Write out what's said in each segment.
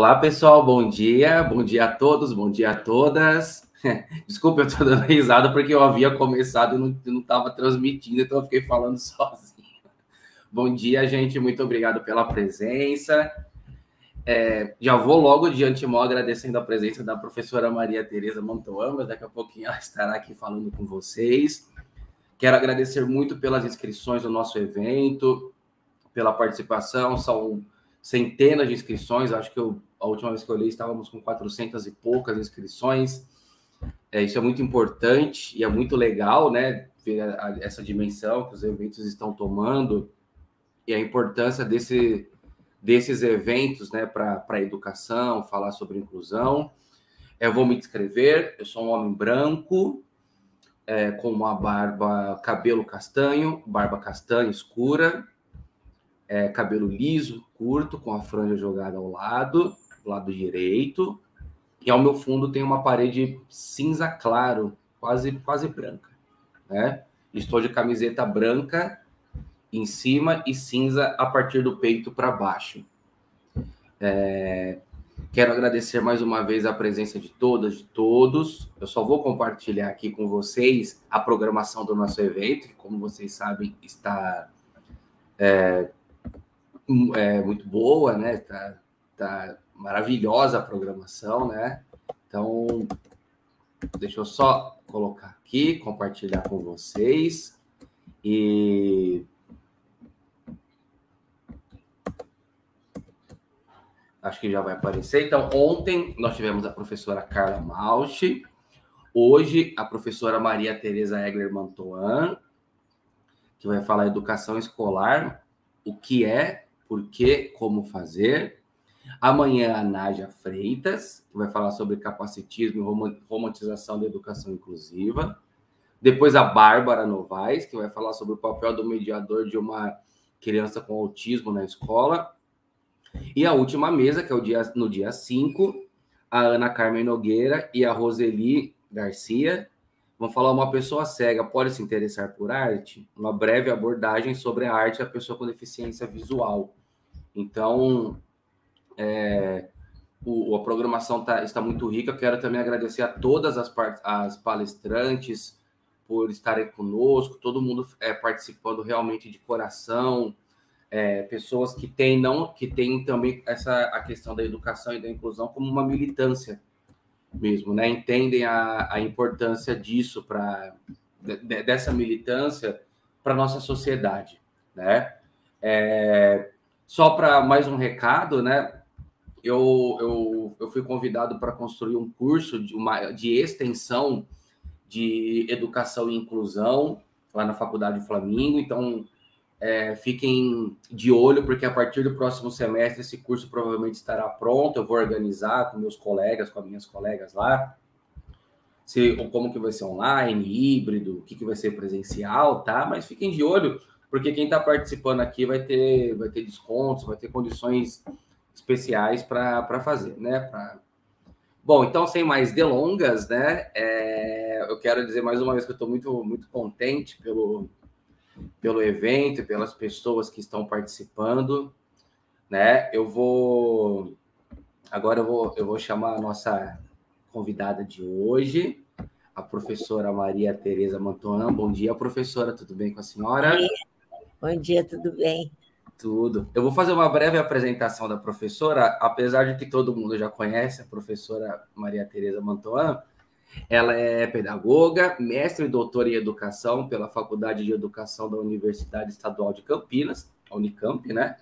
Olá, pessoal, bom dia, bom dia a todos, bom dia a todas. Desculpa, eu estou dando risada porque eu havia começado e não estava transmitindo, então eu fiquei falando sozinho. Bom dia, gente, muito obrigado pela presença. É, já vou logo de antemão agradecendo a presença da professora Maria Tereza Mantoamba, daqui a pouquinho ela estará aqui falando com vocês. Quero agradecer muito pelas inscrições do nosso evento, pela participação, são centenas de inscrições, acho que eu a última vez que eu olhei, estávamos com 400 e poucas inscrições. É, isso é muito importante e é muito legal, né? Ver a, a, essa dimensão que os eventos estão tomando e a importância desse, desses eventos, né? Para a educação, falar sobre inclusão. É, eu vou me descrever, eu sou um homem branco, é, com uma barba, cabelo castanho, barba castanha escura, é, cabelo liso, curto, com a franja jogada ao lado do lado direito, e ao meu fundo tem uma parede cinza claro, quase, quase branca. Né? Estou de camiseta branca em cima e cinza a partir do peito para baixo. É... Quero agradecer mais uma vez a presença de todas, de todos. Eu só vou compartilhar aqui com vocês a programação do nosso evento, que, como vocês sabem, está é, é, muito boa, né? Está tá, tá maravilhosa a programação, né? Então, deixa eu só colocar aqui, compartilhar com vocês. E acho que já vai aparecer. Então, ontem nós tivemos a professora Carla Mauch, hoje a professora Maria Tereza Egler Mantoan, que vai falar educação escolar, o que é, por que, como fazer. Amanhã, a Nádia Freitas, que vai falar sobre capacitismo e romantização da educação inclusiva. Depois, a Bárbara Novaes, que vai falar sobre o papel do mediador de uma criança com autismo na escola. E a última mesa, que é o dia, no dia 5, a Ana Carmen Nogueira e a Roseli Garcia vão falar uma pessoa cega pode se interessar por arte? Uma breve abordagem sobre a arte da pessoa com deficiência visual. Então, é, o, a programação tá, está muito rica. Quero também agradecer a todas as, as palestrantes por estarem conosco, todo mundo é, participando realmente de coração, é, pessoas que têm não que têm também essa a questão da educação e da inclusão como uma militância mesmo, né? Entendem a, a importância disso para de, dessa militância para nossa sociedade, né? É, só para mais um recado, né? eu, eu, eu fui convidado para construir um curso de, uma, de extensão de educação e inclusão lá na Faculdade Flamengo. Então, é, fiquem de olho, porque a partir do próximo semestre esse curso provavelmente estará pronto. Eu vou organizar com meus colegas, com as minhas colegas lá, se, como que vai ser online, híbrido, o que, que vai ser presencial, tá? Mas fiquem de olho, porque quem está participando aqui vai ter, vai ter descontos, vai ter condições especiais para fazer, né? Pra... Bom, então, sem mais delongas, né? É, eu quero dizer mais uma vez que eu estou muito, muito contente pelo, pelo evento, pelas pessoas que estão participando, né? Eu vou. Agora eu vou, eu vou chamar a nossa convidada de hoje, a professora Maria Tereza Mantoan. Bom dia, professora, tudo bem com a senhora? Bom dia, Bom dia tudo bem. Tudo. Eu vou fazer uma breve apresentação da professora, apesar de que todo mundo já conhece a professora Maria Tereza Mantoan. Ela é pedagoga, mestre e doutora em educação pela Faculdade de Educação da Universidade Estadual de Campinas, a Unicamp, né?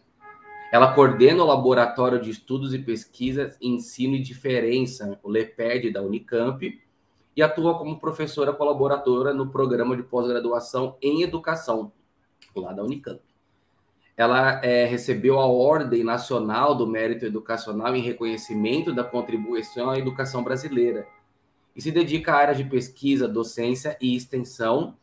Ela coordena o Laboratório de Estudos e Pesquisas Ensino e Diferença, o LEPED da Unicamp, e atua como professora colaboradora no programa de pós-graduação em educação, lá da Unicamp ela é, recebeu a Ordem Nacional do Mérito Educacional em reconhecimento da contribuição à educação brasileira e se dedica à área de pesquisa, docência e extensão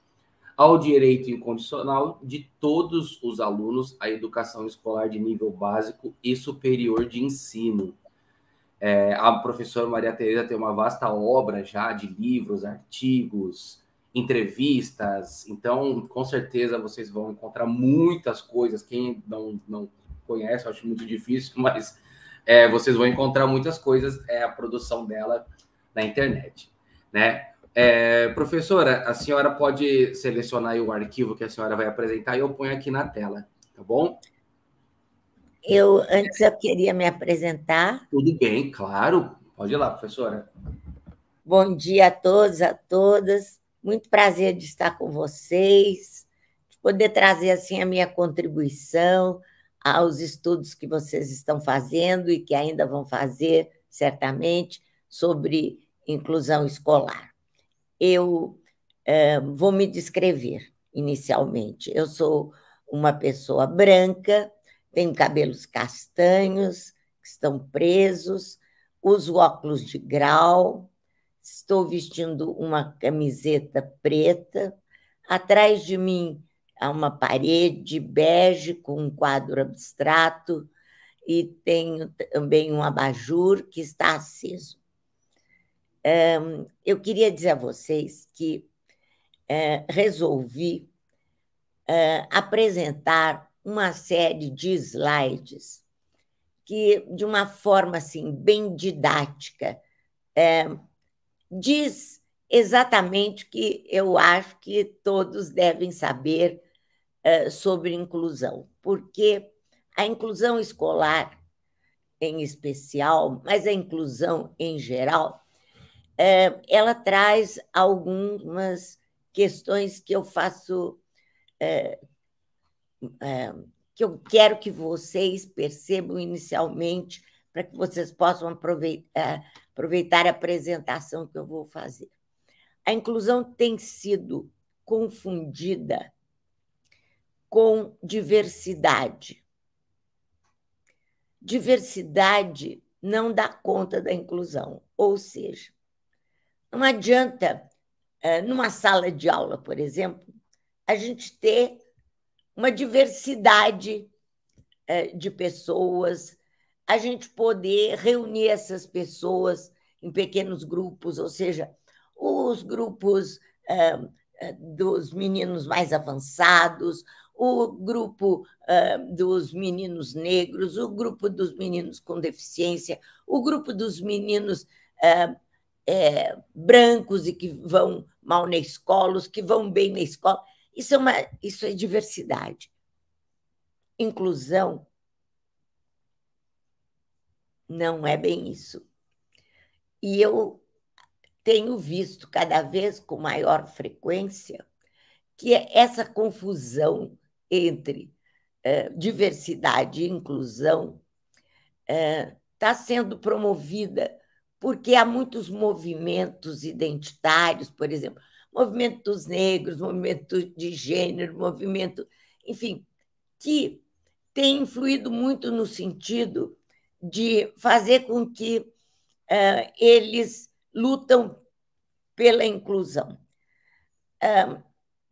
ao direito incondicional de todos os alunos à educação escolar de nível básico e superior de ensino. É, a professora Maria Tereza tem uma vasta obra já de livros, artigos, entrevistas. Então, com certeza vocês vão encontrar muitas coisas. Quem não, não conhece, eu acho muito difícil, mas é, vocês vão encontrar muitas coisas. É a produção dela na internet, né? É, professora, a senhora pode selecionar o arquivo que a senhora vai apresentar e eu ponho aqui na tela, tá bom? Eu antes eu queria me apresentar. Tudo bem, claro. Pode ir lá, professora. Bom dia a todos, a todas. Muito prazer de estar com vocês, de poder trazer assim a minha contribuição aos estudos que vocês estão fazendo e que ainda vão fazer, certamente, sobre inclusão escolar. Eu eh, vou me descrever inicialmente. Eu sou uma pessoa branca, tenho cabelos castanhos, que estão presos, uso óculos de grau, estou vestindo uma camiseta preta, atrás de mim há uma parede bege com um quadro abstrato e tenho também um abajur que está aceso. eu queria dizer a vocês que eh, resolvi eh, apresentar uma série de slides que, de uma forma assim, bem didática, eh, diz exatamente o que eu acho que todos devem saber uh, sobre inclusão, porque a inclusão escolar, em especial, mas a inclusão em geral, uh, ela traz algumas questões que eu faço. Uh, que eu quero que vocês percebam inicialmente, para que vocês possam aproveitar aproveitar a apresentação que eu vou fazer. A inclusão tem sido confundida com diversidade. Diversidade não dá conta da inclusão, ou seja, não adianta, é, numa sala de aula, por exemplo, a gente ter uma diversidade é, de pessoas, a gente poder reunir essas pessoas em pequenos grupos, ou seja, os grupos é, dos meninos mais avançados, o grupo é, dos meninos negros, o grupo dos meninos com deficiência, o grupo dos meninos é, brancos e que vão mal na escola, os que vão bem na escola. Isso é, uma, isso é diversidade. Inclusão não é bem isso. E eu tenho visto cada vez com maior frequência que é essa confusão entre eh, diversidade e inclusão está eh, tá sendo promovida porque há muitos movimentos identitários, por exemplo, movimento dos negros, movimento de gênero, movimento, enfim, que tem influído muito no sentido de fazer com que uh, eles lutam pela inclusão. Uh,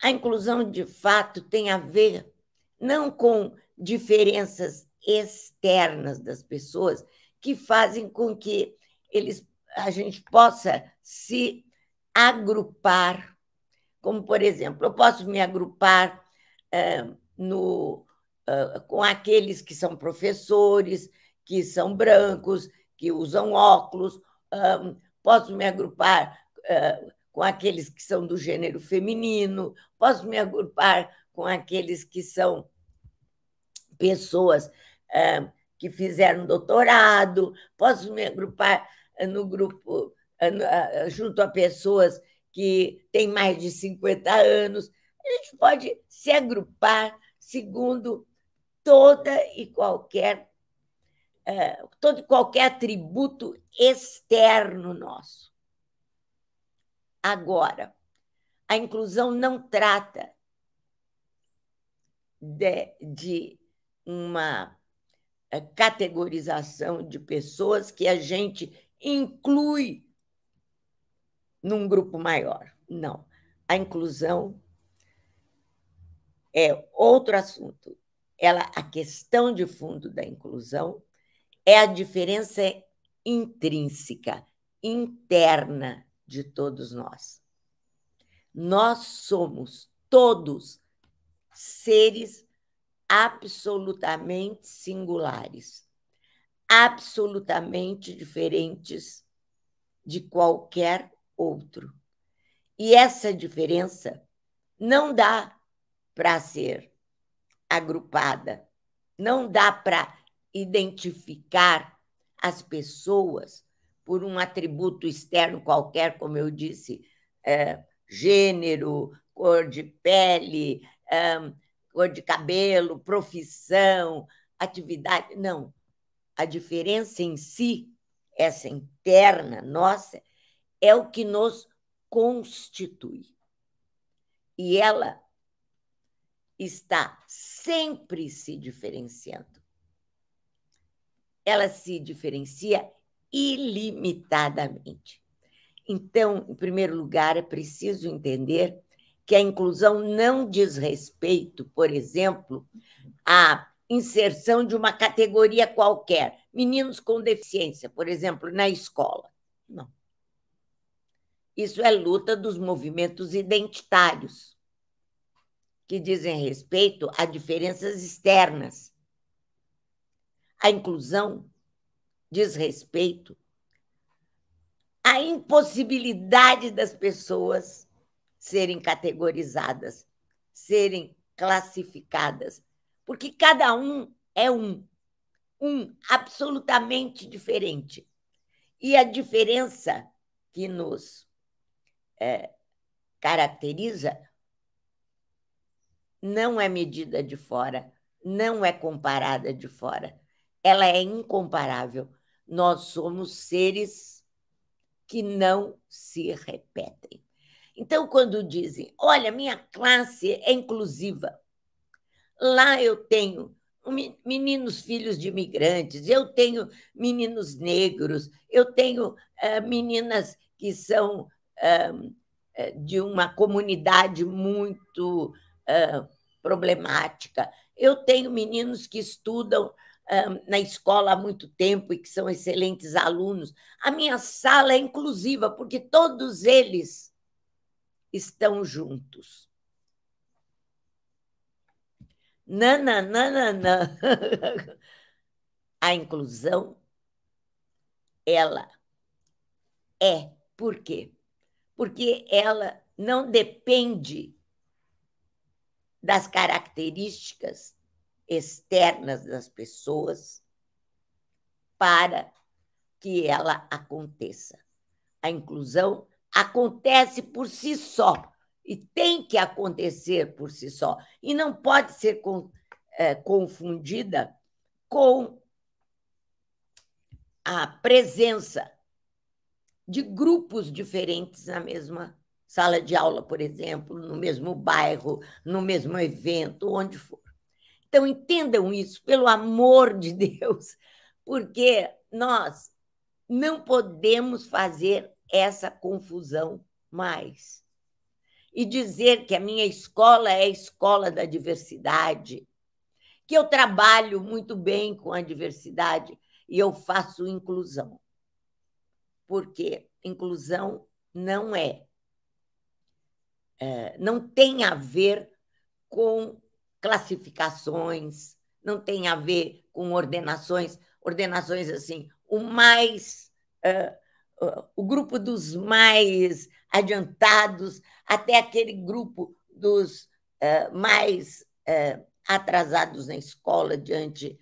a inclusão, de fato, tem a ver não com diferenças externas das pessoas que fazem com que eles, a gente possa se agrupar, como por exemplo, eu posso me agrupar uh, no, uh, com aqueles que são professores, que são brancos, que usam óculos, um, posso me agrupar uh, com aqueles que são do gênero feminino, posso me agrupar com aqueles que são pessoas uh, que fizeram doutorado, posso me agrupar eh, no grupo junto a pessoas que têm mais de 50 anos. A gente pode se agrupar segundo toda e qualquer é, todo qualquer atributo externo nosso. Agora, a inclusão não trata de, de uma é, categorização de pessoas que a gente inclui num grupo maior. Não. A inclusão é outro assunto. Ela, a questão de fundo da inclusão é a diferença intrínseca, interna de todos nós. Nós somos todos seres absolutamente singulares, absolutamente diferentes de qualquer outro. E essa diferença não dá para ser agrupada, não dá para identificar as pessoas por um atributo externo qualquer, como eu disse, é, gênero, cor de pele, é, cor de cabelo, profissão, atividade. Não. A diferença em si, essa interna nossa, é o que nos constitui. E ela está sempre se diferenciando ela se diferencia ilimitadamente. Então, em primeiro lugar, é preciso entender que a inclusão não diz respeito, por exemplo, à inserção de uma categoria qualquer, meninos com deficiência, por exemplo, na escola. Não. Isso é luta dos movimentos identitários, que dizem respeito a diferenças externas, a inclusão, desrespeito, a impossibilidade das pessoas serem categorizadas, serem classificadas, porque cada um é um, um absolutamente diferente. E a diferença que nos é, caracteriza não é medida de fora, não é comparada de fora, ela é incomparável. Nós somos seres que não se repetem. Então, quando dizem, olha, minha classe é inclusiva, lá eu tenho meninos filhos de imigrantes, eu tenho meninos negros, eu tenho eh, meninas que são eh, de uma comunidade muito ah, problemática, eu tenho meninos que estudam na escola há muito tempo e que são excelentes alunos. A minha sala é inclusiva, porque todos eles estão juntos. Nananana. A inclusão, ela é. Por quê? Porque ela não depende das características externas das pessoas para que ela aconteça. A inclusão acontece por si só e tem que acontecer por si só e não pode ser com, é, eh, confundida com a presença de grupos diferentes na mesma sala de aula, por exemplo, no mesmo bairro, no mesmo evento, onde for. Então, entendam isso, pelo amor de Deus, porque nós não podemos fazer essa confusão mais. E dizer que a minha escola é a escola da diversidade, que eu trabalho muito bem com a diversidade e eu faço inclusão. Porque inclusão não é, é não tem a ver com classificações, não tem a ver com ordenações, ordenações assim, o mais, uh, uh, o grupo dos mais adiantados, até aquele grupo dos uh, mais atrasados na escola diante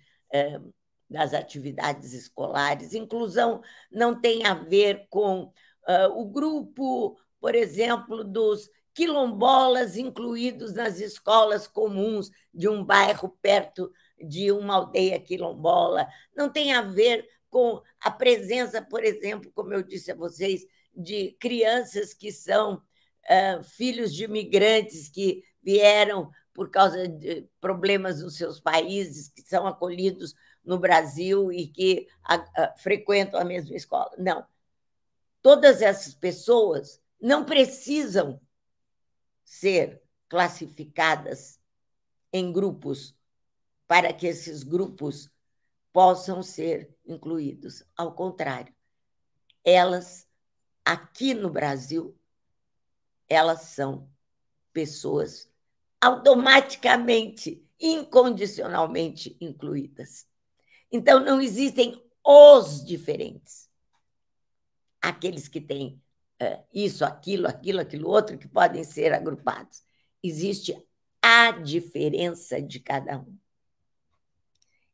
das atividades escolares. Inclusão não tem a ver com o grupo, por exemplo, dos quilombolas incluídos nas escolas comuns de um bairro perto de uma aldeia quilombola. Não tem a ver com a presença, por exemplo, como eu disse a vocês, de crianças que são uh, filhos de imigrantes que vieram por causa de problemas nos seus países, que são acolhidos no Brasil e que a, a, frequentam a mesma escola. Não. Todas essas pessoas não precisam ser classificadas em grupos para que esses grupos possam ser incluídos. Ao contrário, elas, aqui no Brasil, elas são pessoas automaticamente, incondicionalmente incluídas. Então, não existem os diferentes. Aqueles que têm é, isso, aquilo, aquilo, aquilo outro, que podem ser agrupados. Existe a diferença de cada um.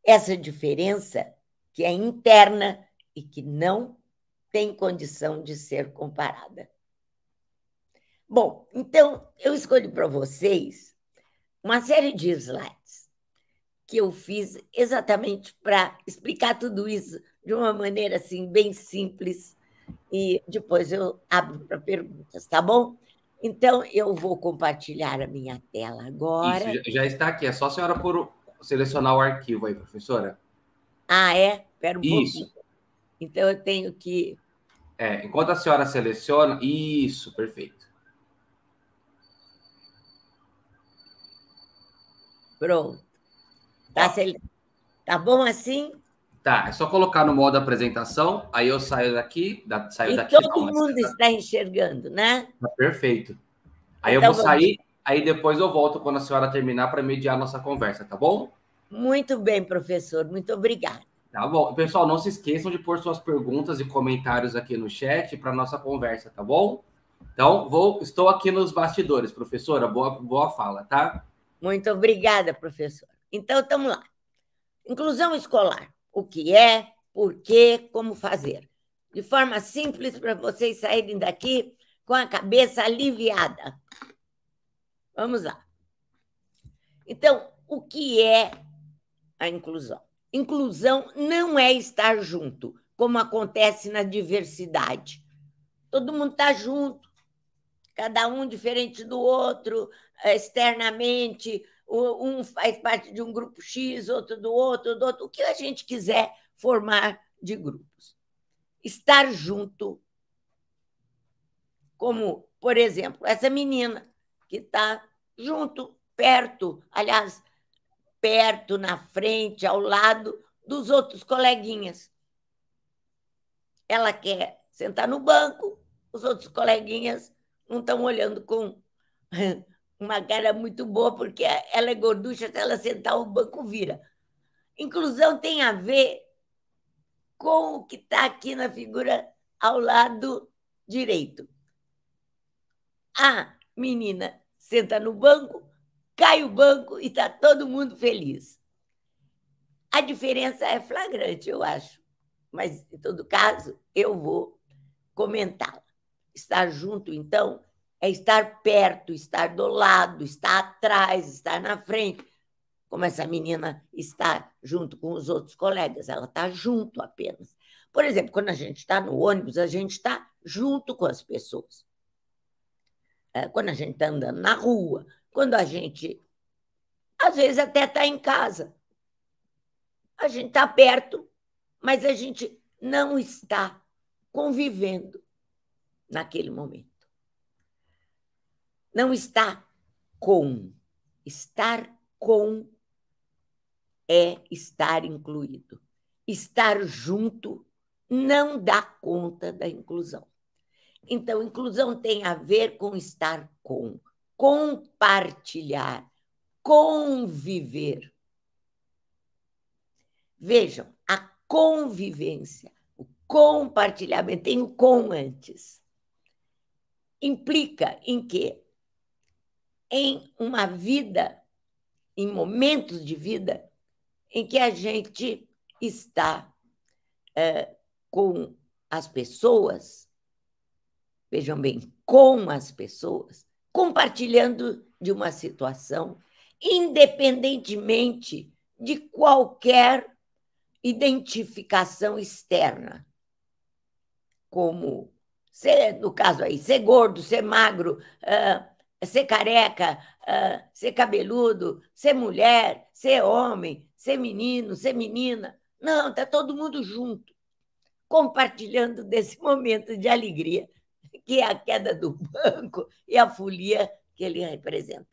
Essa diferença que é interna e que não tem condição de ser comparada. Bom, então eu escolhi para vocês uma série de slides que eu fiz exatamente para explicar tudo isso de uma maneira assim bem simples e depois eu abro para perguntas, tá bom? Então, eu vou compartilhar a minha tela agora. Isso, já está aqui, é só a senhora por selecionar o arquivo aí, professora. Ah, é? Espera um Isso. Pouquinho. Então, eu tenho que. É, enquanto a senhora seleciona. Isso, perfeito. Pronto. Tá, tá. Sele... tá bom assim? Tá, é só colocar no modo apresentação, aí eu saio daqui, da, saio e daqui. Todo não, mundo está tá... enxergando, né? Tá perfeito. Aí então, eu vou vamos... sair, aí depois eu volto quando a senhora terminar para mediar a nossa conversa, tá bom? Muito bem, professor, muito obrigada. Tá bom. Pessoal, não se esqueçam de pôr suas perguntas e comentários aqui no chat para nossa conversa, tá bom? Então, vou, estou aqui nos bastidores, professora. Boa, boa fala, tá? Muito obrigada, professora. Então, estamos lá. Inclusão escolar o que é, por quê, como fazer. De forma simples para vocês saírem daqui com a cabeça aliviada. Vamos lá. Então, o que é a inclusão? Inclusão não é estar junto, como acontece na diversidade. Todo mundo está junto, cada um diferente do outro, externamente, um faz parte de um grupo X, outro do outro, do outro, o que a gente quiser formar de grupos. Estar junto, como, por exemplo, essa menina que está junto, perto, aliás, perto, na frente, ao lado dos outros coleguinhas. Ela quer sentar no banco, os outros coleguinhas não estão olhando com uma cara muito boa, porque ela é gorducha, até ela sentar o banco vira. Inclusão tem a ver com o que está aqui na figura ao lado direito. A menina senta no banco, cai o banco e está todo mundo feliz. A diferença é flagrante, eu acho, mas em todo caso eu vou comentá-la. Estar junto, então, é estar perto, estar do lado, estar atrás, estar na frente. Como essa menina está junto com os outros colegas, ela está junto apenas. Por exemplo, quando a gente está no ônibus, a gente está junto com as pessoas. É, quando a gente está andando na rua, quando a gente, às vezes, até está em casa. A gente está perto, mas a gente não está convivendo naquele momento. Não está com. Estar com é estar incluído. Estar junto não dá conta da inclusão. Então, inclusão tem a ver com estar com, compartilhar, conviver. Vejam, a convivência, o compartilhamento, tem o com antes. Implica em que em uma vida, em momentos de vida, em que a gente está é, com as pessoas, vejam bem, com as pessoas, compartilhando de uma situação, independentemente de qualquer identificação externa, como ser, no caso aí, ser gordo, ser magro, uh, ser careca, uh, ser cabeludo, ser mulher, ser homem, ser menino, ser menina. Não, está todo mundo junto, compartilhando desse momento de alegria, que é a queda do banco e a folia que ele representa.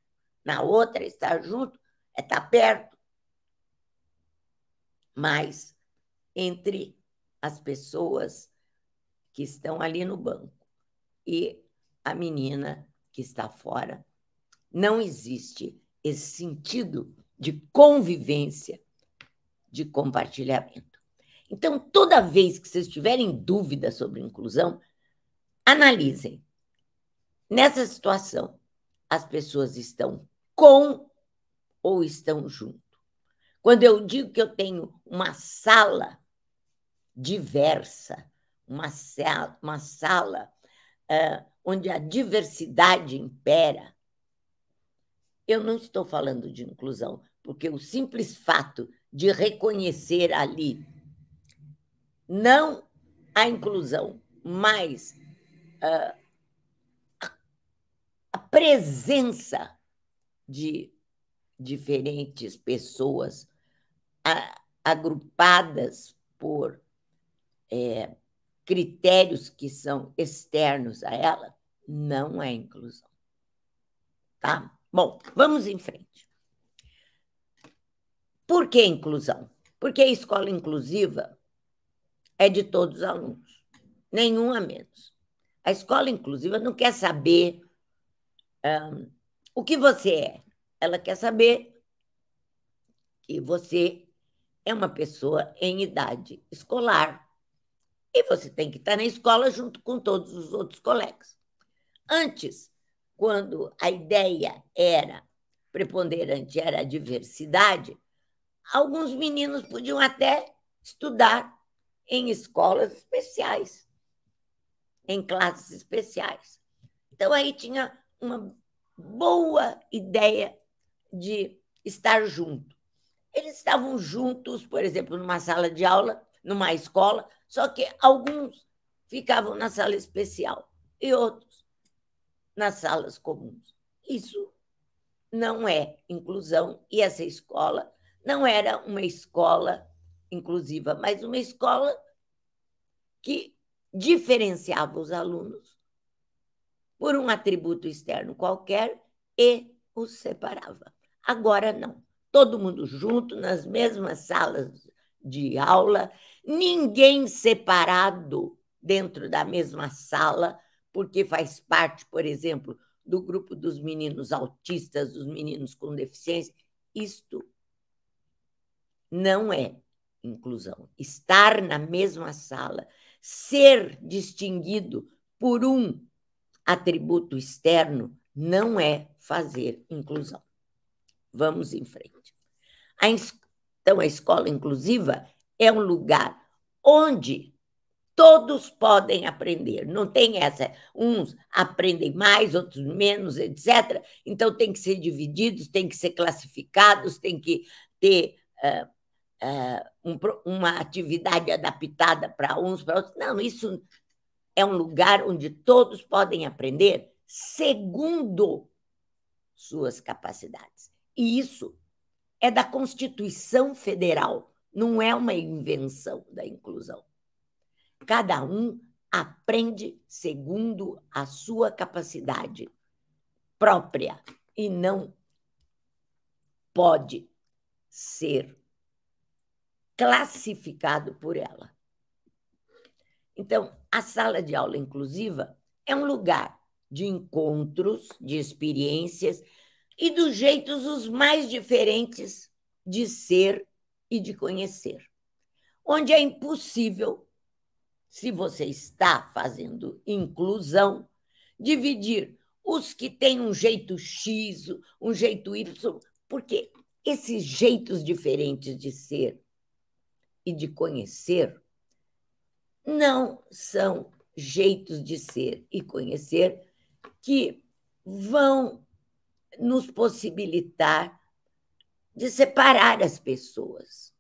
Na outra, estar junto é estar tá perto. Mas entre as pessoas que estão ali no banco e a menina que está fora. Não existe esse sentido de convivência, de compartilhamento. Então, toda vez que vocês tiverem dúvida sobre inclusão, analisem. Nessa situação, as pessoas estão com ou estão junto. Quando eu digo que eu tenho uma sala diversa, uma sala, uma sala uh, onde a diversidade impera, eu não estou falando de inclusão, porque o simples fato de reconhecer ali não a inclusão, mas uh, a presença de diferentes pessoas agrupadas por é, critérios que são externos a ela, não é inclusão. Tá? Bom, vamos em frente. Por que inclusão? Porque a escola inclusiva é de todos os alunos, nenhum a menos. A escola inclusiva não quer saber um, o que você é, ela quer saber que você é uma pessoa em idade escolar e você tem que estar na escola junto com todos os outros colegas. Antes, quando a ideia era preponderante, era a diversidade, alguns meninos podiam até estudar em escolas especiais, em classes especiais. Então, aí tinha uma boa ideia de estar junto. Eles estavam juntos, por exemplo, numa sala de aula, numa escola, só que alguns ficavam na sala especial e outros nas salas comuns. Isso não é inclusão e essa escola não era uma escola inclusiva, mas uma escola que diferenciava os alunos por um atributo externo qualquer e os separava. Agora não. Todo mundo junto, nas mesmas salas de aula, ninguém separado dentro da mesma sala porque faz parte, por exemplo, do grupo dos meninos autistas, dos meninos com deficiência. Isto não é inclusão. Estar na mesma sala, ser distinguido por um atributo externo, não é fazer inclusão. Vamos em frente. A, então, a escola inclusiva é um lugar onde Todos podem aprender, não tem essa. Uns aprendem mais, outros menos, etc. Então, tem que ser divididos, tem que ser classificados, tem que ter uh, uh, um, uma atividade adaptada para uns, para outros. Não, isso é um lugar onde todos podem aprender segundo suas capacidades. E isso é da Constituição Federal, não é uma invenção da inclusão. Cada um aprende segundo a sua capacidade própria e não pode ser classificado por ela. Então, a sala de aula inclusiva é um lugar de encontros, de experiências e dos jeitos os mais diferentes de ser e de conhecer, onde é impossível se você está fazendo inclusão, dividir os que têm um jeito X, um jeito Y, porque esses jeitos diferentes de ser e de conhecer não são jeitos de ser e conhecer que vão nos possibilitar de separar as pessoas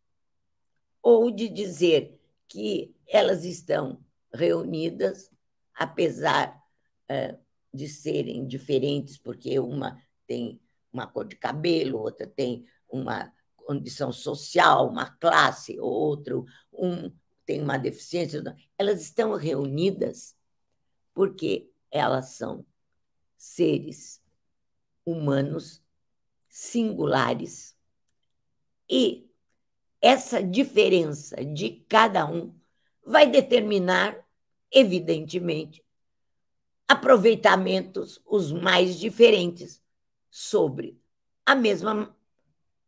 ou de dizer que elas estão reunidas, apesar é, de serem diferentes, porque uma tem uma cor de cabelo, outra tem uma condição social, uma classe, outro um tem uma deficiência, elas estão reunidas porque elas são seres humanos singulares e essa diferença de cada um vai determinar, evidentemente, aproveitamentos os mais diferentes sobre a mesma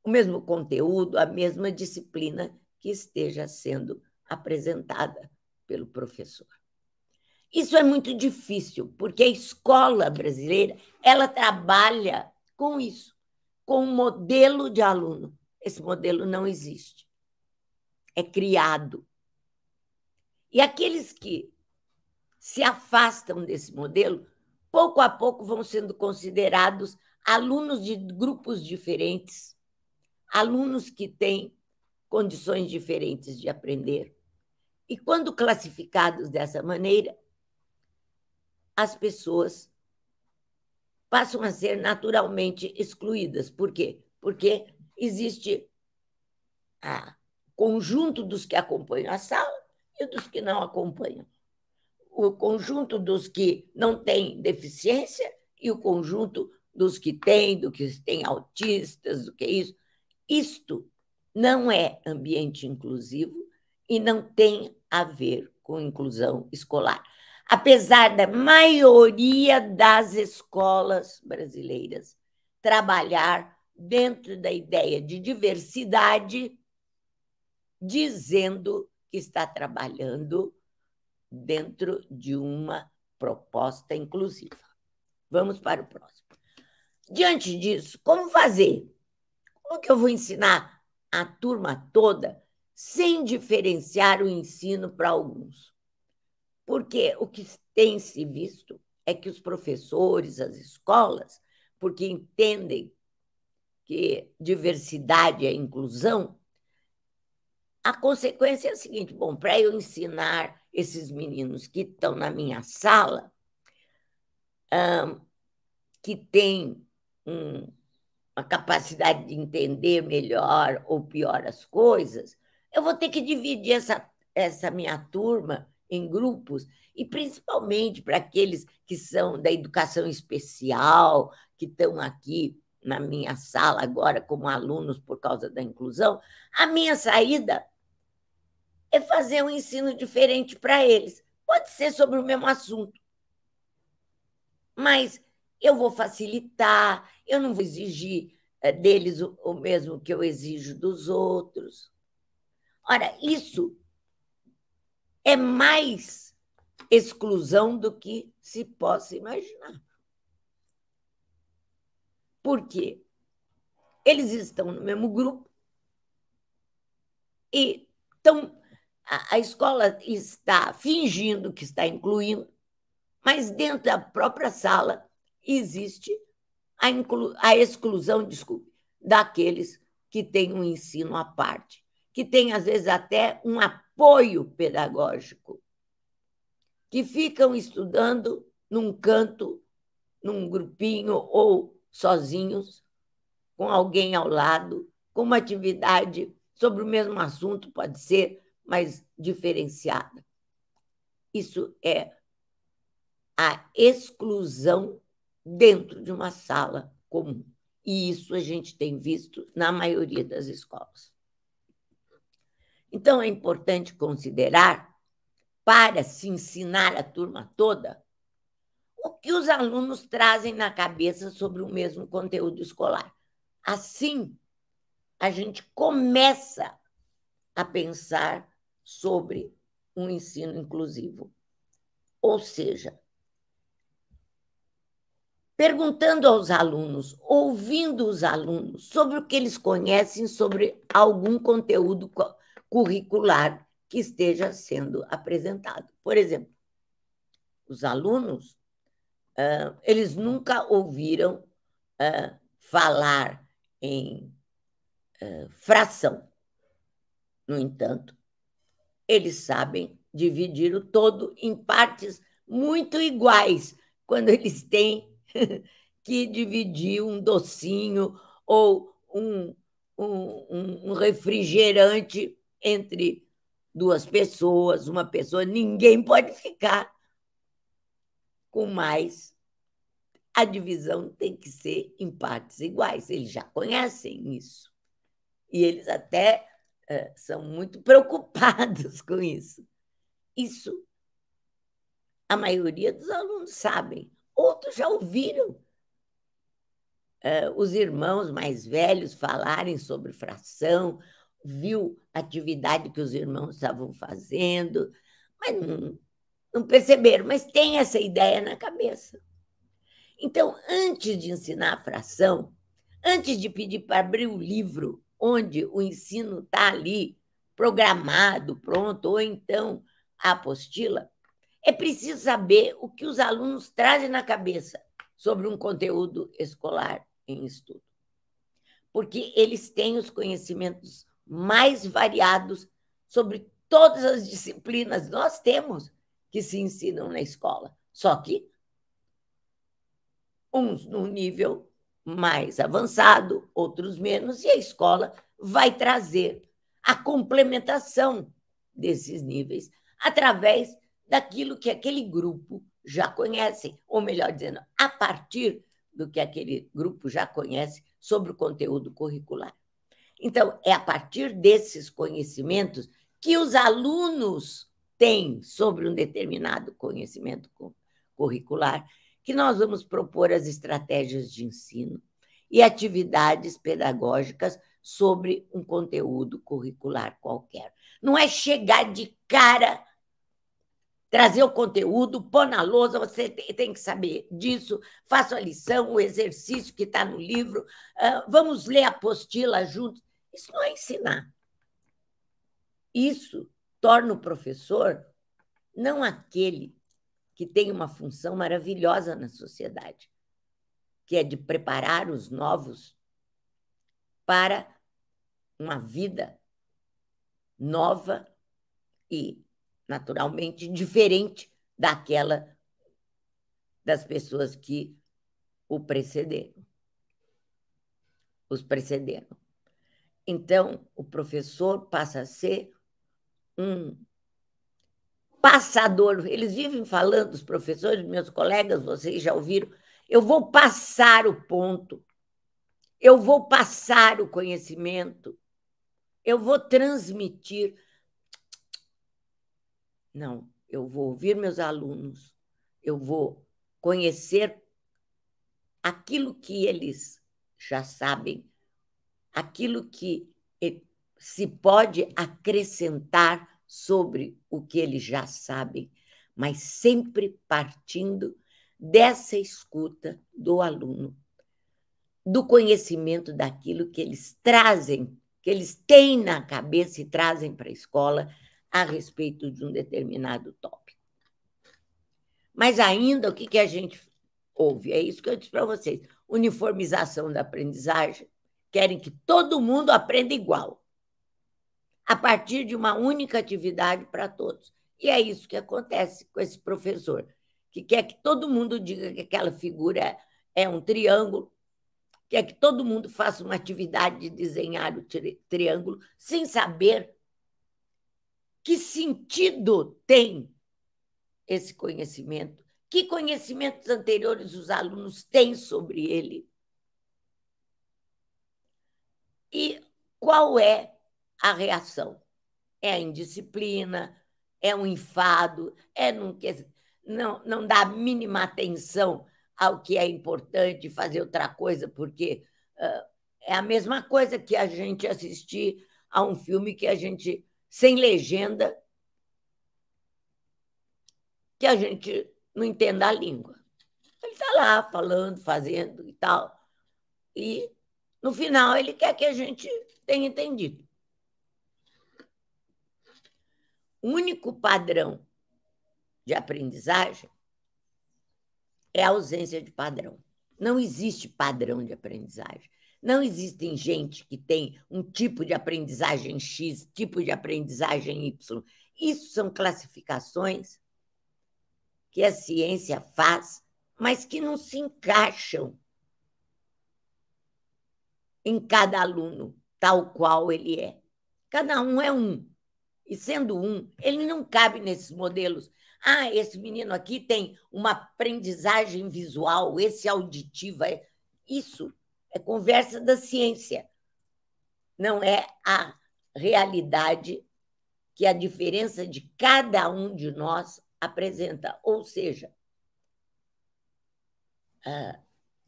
o mesmo conteúdo, a mesma disciplina que esteja sendo apresentada pelo professor. Isso é muito difícil, porque a escola brasileira, ela trabalha com isso, com um modelo de aluno. Esse modelo não existe é criado. E aqueles que se afastam desse modelo, pouco a pouco vão sendo considerados alunos de grupos diferentes, alunos que têm condições diferentes de aprender. E quando classificados dessa maneira, as pessoas passam a ser naturalmente excluídas. Por quê? Porque existe a conjunto dos que acompanham a sala e dos que não acompanham. O conjunto dos que não têm deficiência e o conjunto dos que têm, do que têm autistas, do que é isso. Isto não é ambiente inclusivo e não tem a ver com inclusão escolar. Apesar da maioria das escolas brasileiras trabalhar dentro da ideia de diversidade dizendo que está trabalhando dentro de uma proposta inclusiva. Vamos para o próximo. Diante disso, como fazer? Como que eu vou ensinar a turma toda sem diferenciar o ensino para alguns? Porque o que tem se visto é que os professores, as escolas, porque entendem que diversidade é inclusão, a consequência é a seguinte: bom, para eu ensinar esses meninos que estão na minha sala, um, que têm um, uma capacidade de entender melhor ou pior as coisas, eu vou ter que dividir essa, essa minha turma em grupos, e principalmente para aqueles que são da educação especial, que estão aqui na minha sala agora como alunos por causa da inclusão, a minha saída é fazer um ensino diferente para eles. Pode ser sobre o mesmo assunto, mas eu vou facilitar, eu não vou exigir eh, deles o mesmo que eu exijo dos outros. Ora, isso é mais exclusão do que se possa imaginar. Por quê? Eles estão no mesmo grupo e estão a, escola está fingindo que está incluindo, mas dentro da própria sala existe a, inclu, a exclusão, desculpe, daqueles que têm um ensino à parte, que têm, às vezes, até um apoio pedagógico, que ficam estudando num canto, num grupinho ou sozinhos, com alguém ao lado, com uma atividade sobre o mesmo assunto, pode ser mas diferenciada. Isso é a exclusão dentro de uma sala comum. E isso a gente tem visto na maioria das escolas. Então, é importante considerar, para se ensinar a turma toda, o que os alunos trazem na cabeça sobre o mesmo conteúdo escolar. Assim, a gente começa a pensar sobre um ensino inclusivo. Ou seja, perguntando aos alunos, ouvindo os alunos sobre o que eles conhecem sobre algum conteúdo curricular que esteja sendo apresentado. Por exemplo, os alunos, ah, eles nunca ouviram ah, falar em ah, fração. No entanto, eles sabem dividir o todo em partes muito iguais, quando eles têm que dividir um docinho ou um, um, um refrigerante entre duas pessoas, uma pessoa. Ninguém pode ficar com mais. A divisão tem que ser em partes iguais. Eles já conhecem isso. E eles até é, são muito preocupados com isso. Isso a maioria dos alunos sabem, outros já ouviram é, os irmãos mais velhos falarem sobre fração, viu a atividade que os irmãos estavam fazendo, mas não, não perceberam, mas tem essa ideia na cabeça. Então, antes de ensinar a fração, antes de pedir para abrir o livro onde o ensino está ali programado, pronto, ou então a apostila, é preciso saber o que os alunos trazem na cabeça sobre um conteúdo escolar em estudo. Porque eles têm os conhecimentos mais variados sobre todas as disciplinas nós temos que se ensinam na escola. Só que uns no nível mais avançado, outros menos, e a escola vai trazer a complementação desses níveis através daquilo que aquele grupo já conhece, ou melhor dizendo, a partir do que aquele grupo já conhece sobre o conteúdo curricular. Então, é a partir desses conhecimentos que os alunos têm sobre um determinado conhecimento curricular que nós vamos propor as estratégias de ensino e atividades pedagógicas sobre um conteúdo curricular qualquer. Não é chegar de cara, trazer o conteúdo, pôr na lousa, você tem que saber disso, faça a lição, o exercício que está no livro, ah, vamos ler a apostila juntos. Isso não é ensinar. Isso torna o professor não aquele que tem uma função maravilhosa na sociedade, que é de preparar os novos para uma vida nova e naturalmente diferente daquela das pessoas que o precederam. Os precederam. Então, o professor passa a ser um passador. Eles vivem falando, os professores, meus colegas, vocês já ouviram, eu vou passar o ponto, eu vou passar o conhecimento, eu vou transmitir. Não, eu vou ouvir meus alunos, eu vou conhecer aquilo que eles já sabem, aquilo que se pode acrescentar sobre o que eles já sabem, mas sempre partindo dessa escuta do aluno, do conhecimento daquilo que eles trazem, que eles têm na cabeça e trazem para a escola a respeito de um determinado tópico. Mas ainda o que, que a gente ouve? É isso que eu disse para vocês: uniformização da aprendizagem. Querem que todo mundo aprenda igual a partir de uma única atividade para todos. E é isso que acontece com esse professor, que quer que todo mundo diga que aquela figura é um triângulo, quer que todo mundo faça uma atividade de desenhar o tri triângulo, sem saber que sentido tem esse conhecimento, que conhecimentos anteriores os alunos têm sobre ele. E qual é a reação. É a indisciplina, é um enfado, é não, não, não dar a mínima atenção ao que é importante, fazer outra coisa, porque uh, é a mesma coisa que a gente assistir a um filme que a gente, sem legenda, que a gente não entenda a língua. Ele está lá falando, fazendo e tal. E, no final, ele quer que a gente tenha entendido. único padrão de aprendizagem é a ausência de padrão. Não existe padrão de aprendizagem. Não existem gente que tem um tipo de aprendizagem X, tipo de aprendizagem Y. Isso são classificações que a ciência faz, mas que não se encaixam em cada aluno, tal qual ele é. Cada um é um e sendo um, ele não cabe nesses modelos. Ah, esse menino aqui tem uma aprendizagem visual, esse auditiva. É... Isso é conversa da ciência, não é a realidade que a diferença de cada um de nós apresenta. Ou seja, ah,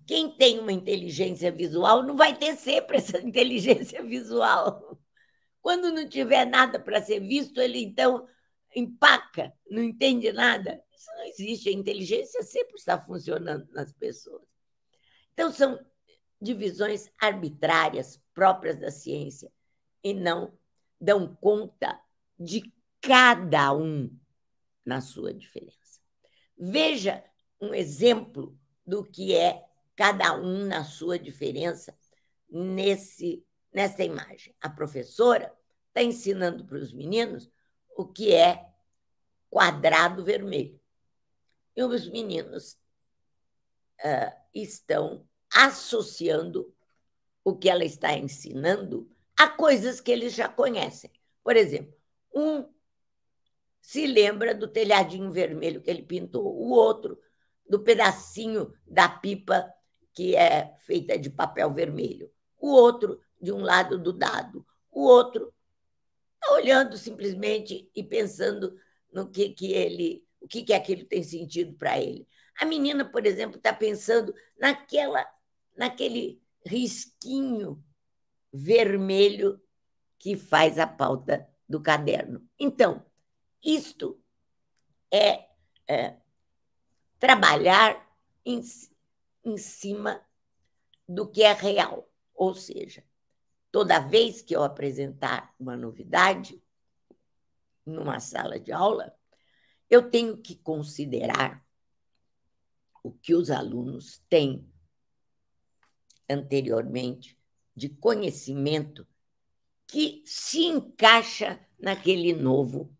quem tem uma inteligência visual não vai ter sempre essa inteligência visual. Quando não tiver nada para ser visto, ele então empaca, não entende nada. Isso não existe. A inteligência sempre está funcionando nas pessoas. Então, são divisões arbitrárias próprias da ciência e não dão conta de cada um na sua diferença. Veja um exemplo do que é cada um na sua diferença nesse nessa imagem. A professora está ensinando para os meninos o que é quadrado vermelho. E os meninos uh, estão associando o que ela está ensinando a coisas que eles já conhecem. Por exemplo, um se lembra do telhadinho vermelho que ele pintou, o outro do pedacinho da pipa que é feita de papel vermelho, o outro de um lado do dado. O outro está olhando simplesmente e pensando no que, que ele, o que, que aquilo tem sentido para ele. A menina, por exemplo, está pensando naquela, naquele risquinho vermelho que faz a pauta do caderno. Então, isto é, é trabalhar em, em cima do que é real, ou seja, Toda vez que eu apresentar uma novidade numa sala de aula, eu tenho que considerar o que os alunos têm anteriormente de conhecimento que se encaixa naquele novo,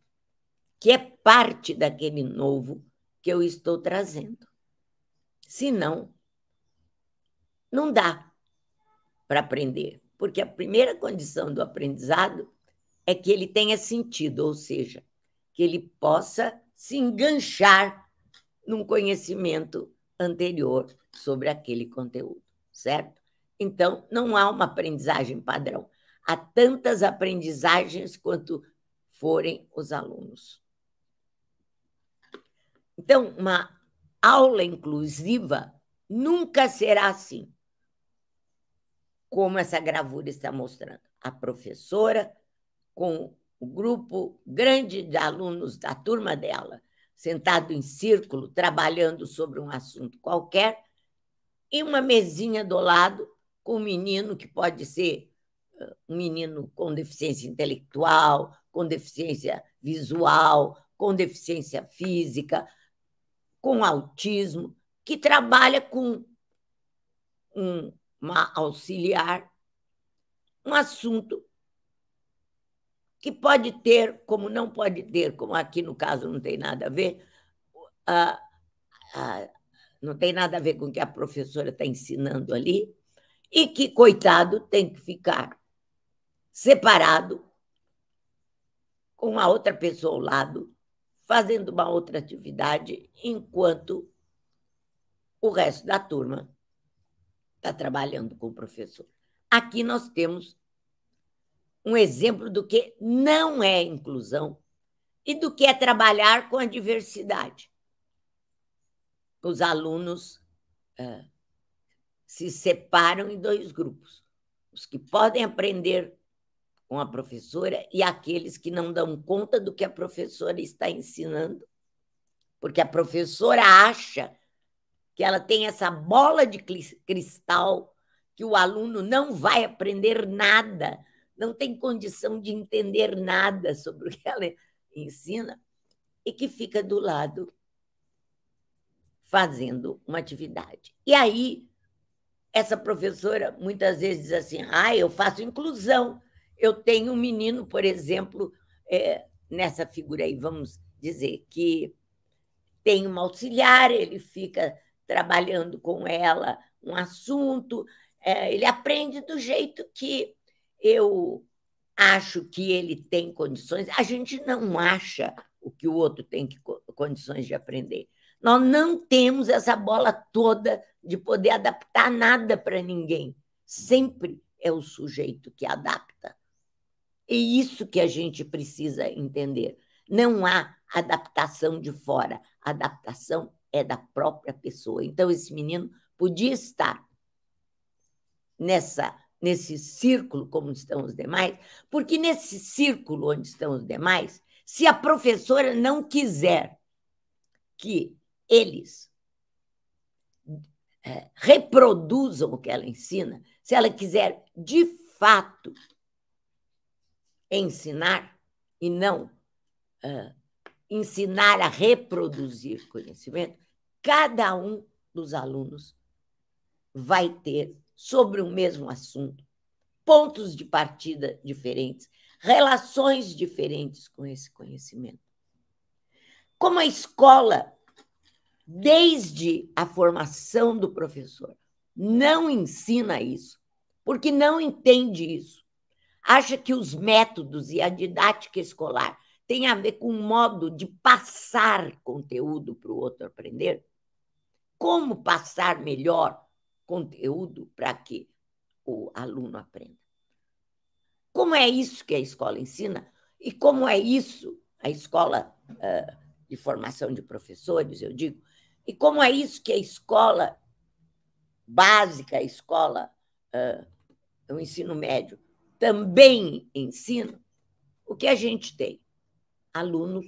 que é parte daquele novo que eu estou trazendo. Senão, não dá para aprender. Porque a primeira condição do aprendizado é que ele tenha sentido, ou seja, que ele possa se enganchar num conhecimento anterior sobre aquele conteúdo, certo? Então, não há uma aprendizagem padrão. Há tantas aprendizagens quanto forem os alunos. Então, uma aula inclusiva nunca será assim como essa gravura está mostrando. A professora, com o grupo grande de alunos da turma dela, sentado em círculo, trabalhando sobre um assunto qualquer, e uma mesinha do lado com um menino que pode ser um menino com deficiência intelectual, com deficiência visual, com deficiência física, com autismo, que trabalha com um uma auxiliar, um assunto que pode ter, como não pode ter, como aqui no caso não tem nada a ver, não tem nada a ver com o que a professora está ensinando ali, e que, coitado, tem que ficar separado com uma outra pessoa ao lado, fazendo uma outra atividade, enquanto o resto da turma está trabalhando com o professor. Aqui nós temos um exemplo do que não é inclusão e do que é trabalhar com a diversidade. Os alunos é, se separam em dois grupos: os que podem aprender com a professora e aqueles que não dão conta do que a professora está ensinando, porque a professora acha que ela tem essa bola de cristal, que o aluno não vai aprender nada, não tem condição de entender nada sobre o que ela ensina, e que fica do lado fazendo uma atividade. E aí, essa professora muitas vezes diz assim: ah, eu faço inclusão. Eu tenho um menino, por exemplo, é, nessa figura aí, vamos dizer, que tem um auxiliar, ele fica trabalhando com ela um assunto. É, ele aprende do jeito que eu acho que ele tem condições. A gente não acha o que o outro tem que, condições de aprender. Nós não temos essa bola toda de poder adaptar nada para ninguém. Sempre é o sujeito que adapta. É isso que a gente precisa entender. Não há adaptação de fora, adaptação é da própria pessoa. Então, esse menino podia estar nessa nesse círculo como estão os demais, porque nesse círculo onde estão os demais, se a professora não quiser que eles é, reproduzam o que ela ensina, se ela quiser de fato ensinar e não é, ensinar a reproduzir conhecimento, cada um dos alunos vai ter sobre o mesmo assunto pontos de partida diferentes, relações diferentes com esse conhecimento. Como a escola, desde a formação do professor, não ensina isso, porque não entende isso, acha que os métodos e a didática escolar tem a ver com o modo de passar conteúdo para o outro aprender. Como passar melhor conteúdo para que o aluno aprenda. Como é isso que a escola ensina e como é isso a escola uh, de formação de professores, eu digo, e como é isso que a escola básica, a escola, uh, o ensino médio, também ensina, o que a gente tem? alunos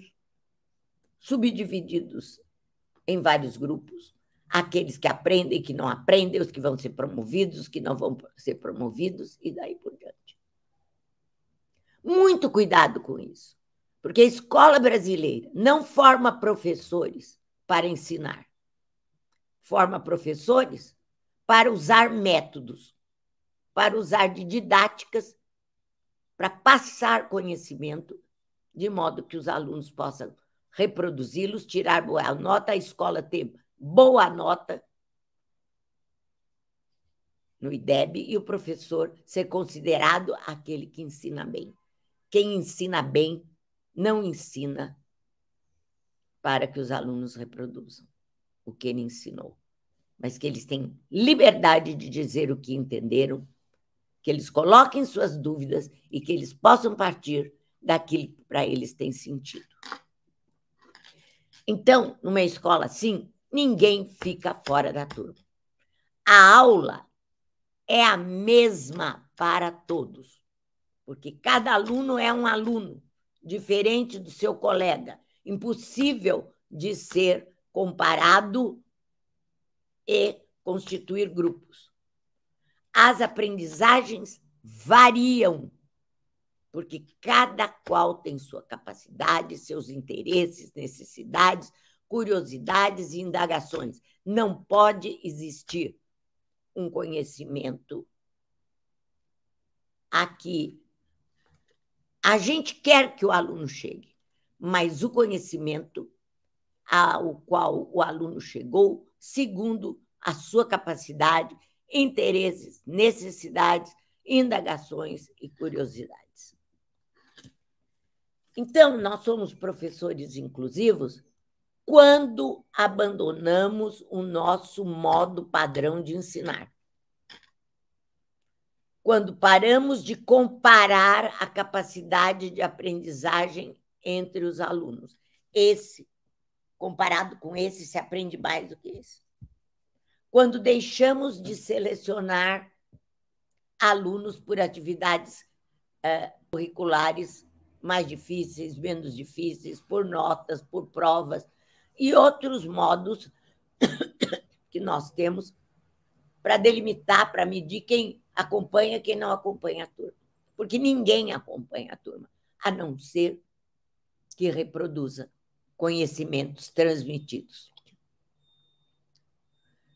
subdivididos em vários grupos, aqueles que aprendem, que não aprendem, os que vão ser promovidos, os que não vão ser promovidos e daí por diante. Muito cuidado com isso, porque a escola brasileira não forma professores para ensinar. Forma professores para usar métodos, para usar de didáticas para passar conhecimento de modo que os alunos possam reproduzi-los, tirar boa nota, a escola ter boa nota no IDEB e o professor ser considerado aquele que ensina bem. Quem ensina bem não ensina para que os alunos reproduzam o que ele ensinou, mas que eles têm liberdade de dizer o que entenderam, que eles coloquem suas dúvidas e que eles possam partir daquilo que para eles tem sentido. Então, numa escola assim, ninguém fica fora da turma. A aula é a mesma para todos, porque cada aluno é um aluno, diferente do seu colega, impossível de ser comparado e constituir grupos. As aprendizagens variam porque cada qual tem sua capacidade, seus interesses, necessidades, curiosidades e indagações. Não pode existir um conhecimento aqui. A gente quer que o aluno chegue, mas o conhecimento ao qual o aluno chegou, segundo a sua capacidade, interesses, necessidades, indagações e curiosidades. Então, nós somos professores inclusivos quando abandonamos o nosso modo padrão de ensinar. Quando paramos de comparar a capacidade de aprendizagem entre os alunos. Esse, comparado com esse, se aprende mais do que esse. Quando deixamos de selecionar alunos por atividades uh, curriculares mais difíceis, menos difíceis, por notas, por provas e outros modos que nós temos para delimitar, para medir quem acompanha quem não acompanha a turma. Porque ninguém acompanha a turma, a não ser que reproduza conhecimentos transmitidos.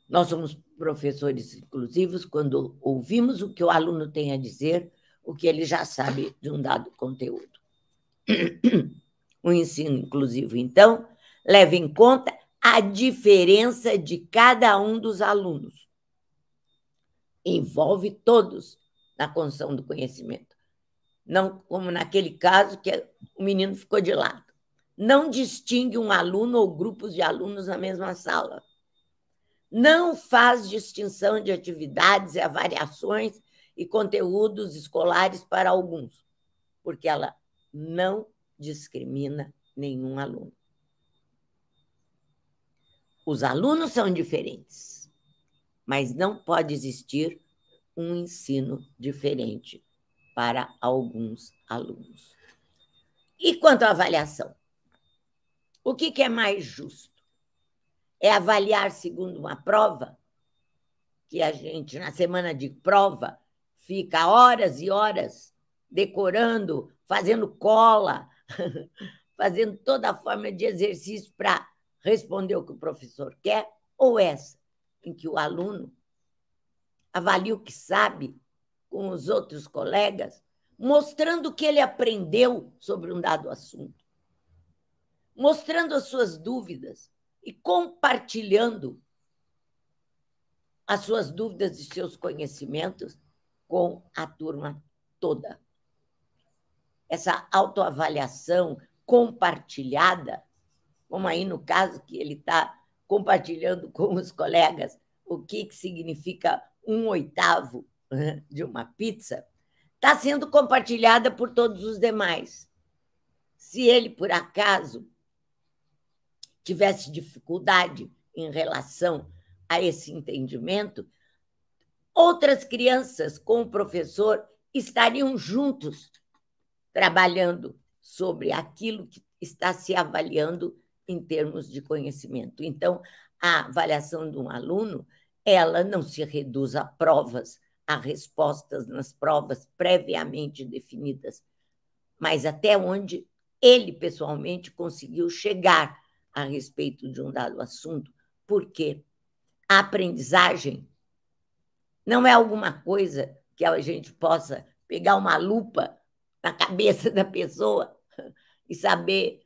Nós somos professores inclusivos quando ouvimos o que o aluno tem a dizer, o que ele já sabe de um dado conteúdo. O ensino inclusivo, então, leva em conta a diferença de cada um dos alunos. Envolve todos na construção do conhecimento. Não como naquele caso que o menino ficou de lado. Não distingue um aluno ou grupos de alunos na mesma sala. Não faz distinção de atividades e avaliações e conteúdos escolares para alguns, porque ela não discrimina nenhum aluno. Os alunos são diferentes, mas não pode existir um ensino diferente para alguns alunos. E quanto à avaliação? O que, que é mais justo? É avaliar segundo uma prova, que a gente, na semana de prova, fica horas e horas decorando fazendo cola, fazendo toda forma de exercício para responder o que o professor quer, ou essa, em que o aluno avalia o que sabe com os outros colegas, mostrando o que ele aprendeu sobre um dado assunto, mostrando as suas dúvidas e compartilhando as suas dúvidas e seus conhecimentos com a turma toda essa autoavaliação compartilhada, como aí no caso que ele está compartilhando com os colegas o que, que significa um oitavo de uma pizza, está sendo compartilhada por todos os demais. Se ele, por acaso, tivesse dificuldade em relação a esse entendimento, outras crianças com o professor estariam juntos trabalhando sobre aquilo que está se avaliando em termos de conhecimento. Então, a avaliação de um aluno, ela não se reduz a provas, a respostas nas provas previamente definidas, mas até onde ele pessoalmente conseguiu chegar a respeito de um dado assunto, porque a aprendizagem não é alguma coisa que a gente possa pegar uma lupa na cabeça da pessoa e saber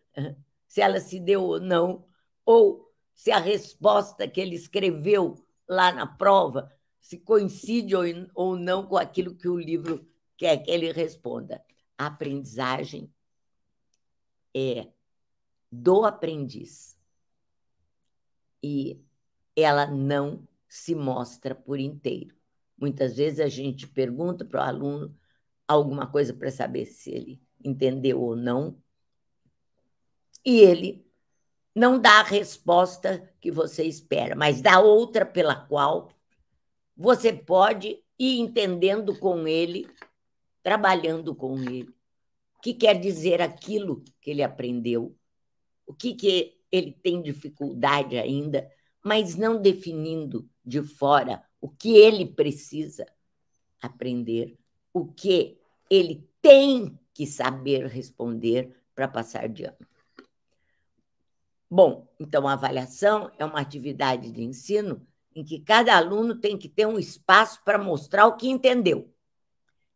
se ela se deu ou não, ou se a resposta que ele escreveu lá na prova se coincide ou não com aquilo que o livro quer que ele responda. A aprendizagem é do aprendiz e ela não se mostra por inteiro. Muitas vezes a gente pergunta para o aluno alguma coisa para saber se ele entendeu ou não. E ele não dá a resposta que você espera, mas dá outra pela qual você pode ir entendendo com ele, trabalhando com ele. O que quer dizer aquilo que ele aprendeu? O que, que ele tem dificuldade ainda, mas não definindo de fora o que ele precisa aprender, o que ele tem que saber responder para passar de ano. Bom, então a avaliação é uma atividade de ensino em que cada aluno tem que ter um espaço para mostrar o que entendeu,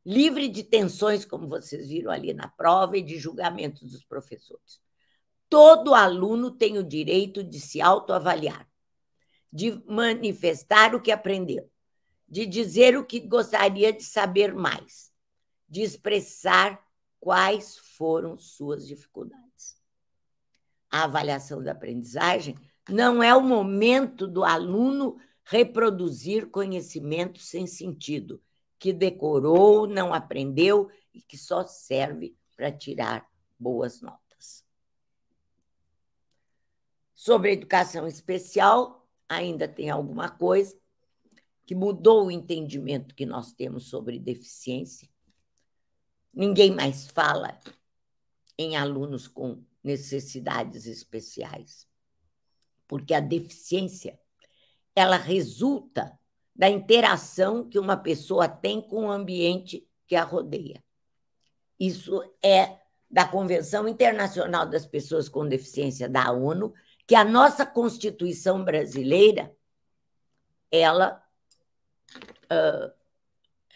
livre de tensões, como vocês viram ali na prova, e de julgamentos dos professores. Todo aluno tem o direito de se autoavaliar, de manifestar o que aprendeu, de dizer o que gostaria de saber mais de expressar quais foram suas dificuldades. A avaliação da aprendizagem não é o momento do aluno reproduzir conhecimento sem sentido, que decorou, não aprendeu e que só serve para tirar boas notas. Sobre a educação especial, ainda tem alguma coisa que mudou o entendimento que nós temos sobre deficiência Ninguém mais fala em alunos com necessidades especiais, porque a deficiência ela resulta da interação que uma pessoa tem com o ambiente que a rodeia. Isso é da Convenção Internacional das Pessoas com Deficiência da ONU, que a nossa Constituição brasileira ela uh,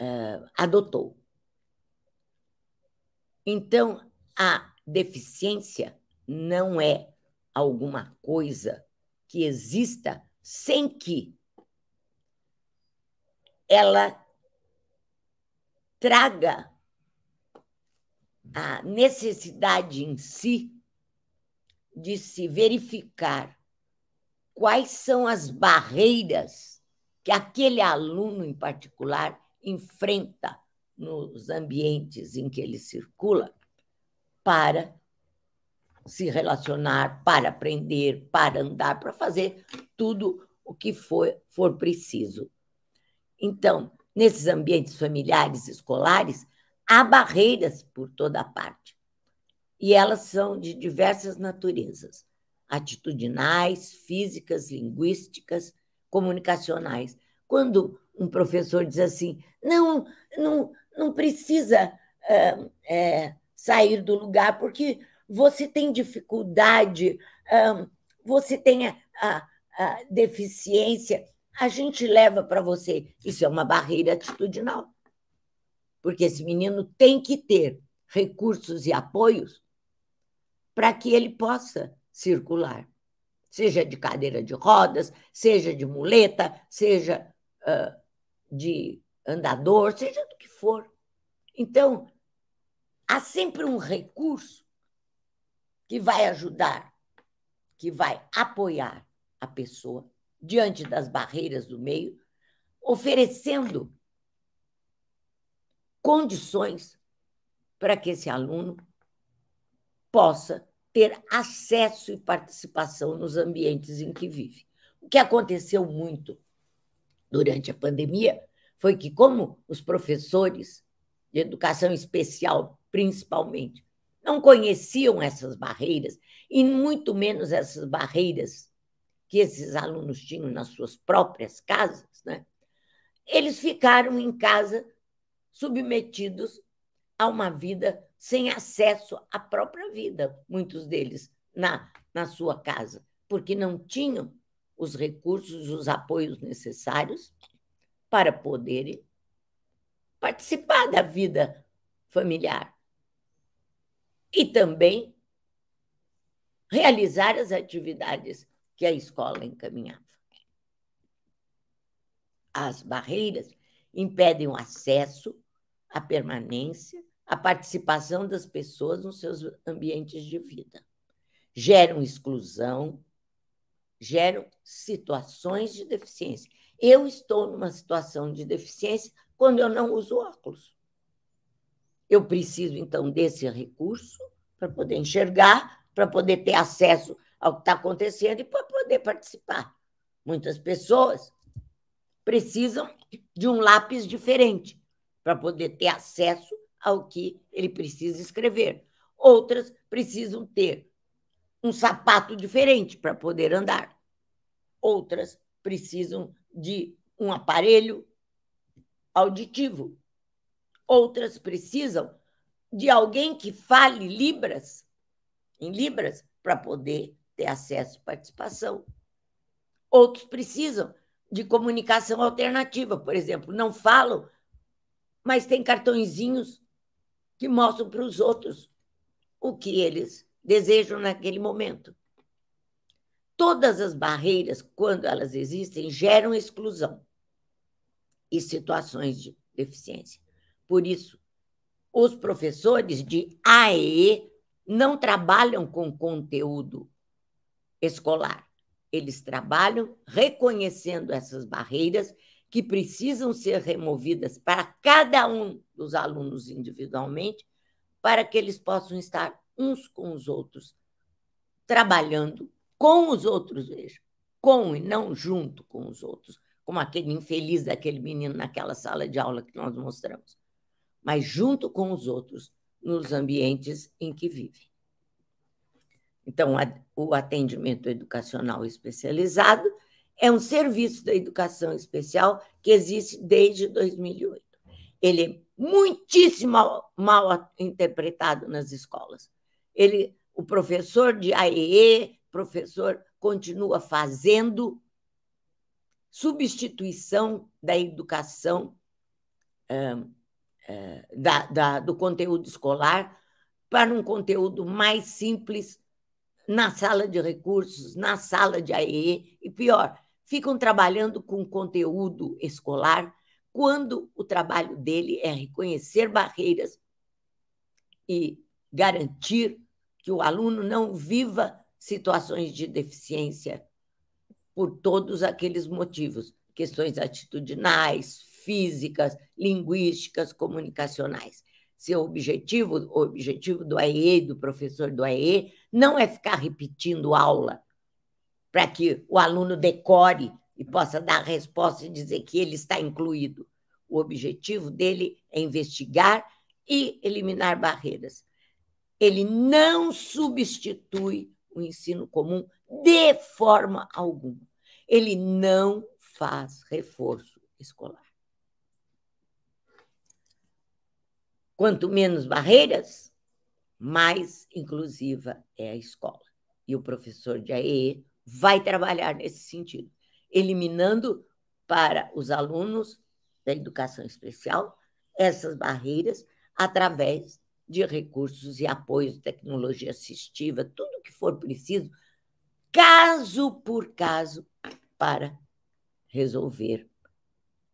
uh, adotou. Então, a deficiência não é alguma coisa que exista sem que ela traga a necessidade em si de se verificar quais são as barreiras que aquele aluno em particular enfrenta nos ambientes em que ele circula para se relacionar, para aprender, para andar, para fazer tudo o que for, for preciso. Então, nesses ambientes familiares, escolares, há barreiras por toda parte. E elas são de diversas naturezas: atitudinais, físicas, linguísticas, comunicacionais. Quando um professor diz assim: não, não, não precisa uh, é, sair do lugar, porque você tem dificuldade, você tem a, a, a deficiência, a gente leva para você. Isso é uma barreira atitudinal. Porque esse menino tem que ter recursos e apoios para que ele possa circular, seja de cadeira de rodas, seja de muleta, seja uh, de andador, seja do que for. Então, há sempre um recurso que vai ajudar, que vai apoiar a pessoa diante das barreiras do meio, oferecendo condições para que esse aluno possa ter acesso e participação nos ambientes em que vive. O que aconteceu muito durante a pandemia foi que, como os professores de educação especial, principalmente, não conheciam essas barreiras, e muito menos essas barreiras que esses alunos tinham nas suas próprias casas, né? eles ficaram em casa submetidos a uma vida sem acesso à própria vida, muitos deles na, na sua casa, porque não tinham os recursos, os apoios necessários para poderem participar da vida familiar e também realizar as atividades que a escola encaminhava. As barreiras impedem o acesso, a permanência, a participação das pessoas nos seus ambientes de vida. Geram exclusão, geram situações de deficiência. Eu estou numa situação de deficiência quando eu não uso óculos. Eu preciso, então, desse recurso para poder enxergar, para poder ter acesso ao que está acontecendo e para poder participar. Muitas pessoas precisam de um lápis diferente para poder ter acesso ao que ele precisa escrever. Outras precisam ter um sapato diferente para poder andar. Outras precisam de um aparelho auditivo. Outras precisam de alguém que fale libras, em libras, para poder ter acesso e participação. Outros precisam de comunicação alternativa, por exemplo, não falam, mas tem cartõezinhos que mostram para os outros o que eles desejam naquele momento. Todas as barreiras, quando elas existem, geram exclusão e situações de deficiência. Por isso, os professores de AE não trabalham com conteúdo escolar. Eles trabalham reconhecendo essas barreiras que precisam ser removidas para cada um dos alunos individualmente, para que eles possam estar uns com os outros, trabalhando com os outros eixos, com e não junto com os outros, como aquele infeliz daquele menino naquela sala de aula que nós mostramos, mas junto com os outros nos ambientes em que vivem. Então, o atendimento educacional especializado é um serviço da educação especial que existe desde 2008. Ele é muitíssimo mal interpretado nas escolas. Ele, o professor de AEE, professor continua fazendo substituição da educação, eh, da, da, do conteúdo escolar, para um conteúdo mais simples na sala de recursos, na sala de AEE, e pior, ficam trabalhando com conteúdo escolar quando o trabalho dele é reconhecer barreiras e garantir que o aluno não viva situações de deficiência por todos aqueles motivos, questões atitudinais, físicas, linguísticas, comunicacionais. Seu objetivo, o objetivo do AE, do professor do AE, não é ficar repetindo aula para que o aluno decore e possa dar resposta e dizer que ele está incluído. O objetivo dele é investigar e eliminar barreiras. Ele não substitui o ensino comum de forma alguma. Ele não faz reforço escolar. Quanto menos barreiras, mais inclusiva é a escola. E o professor de AEE vai trabalhar nesse sentido, eliminando para os alunos da educação especial essas barreiras através de recursos e apoio de tecnologia assistiva, tudo o que for preciso, caso por caso, para resolver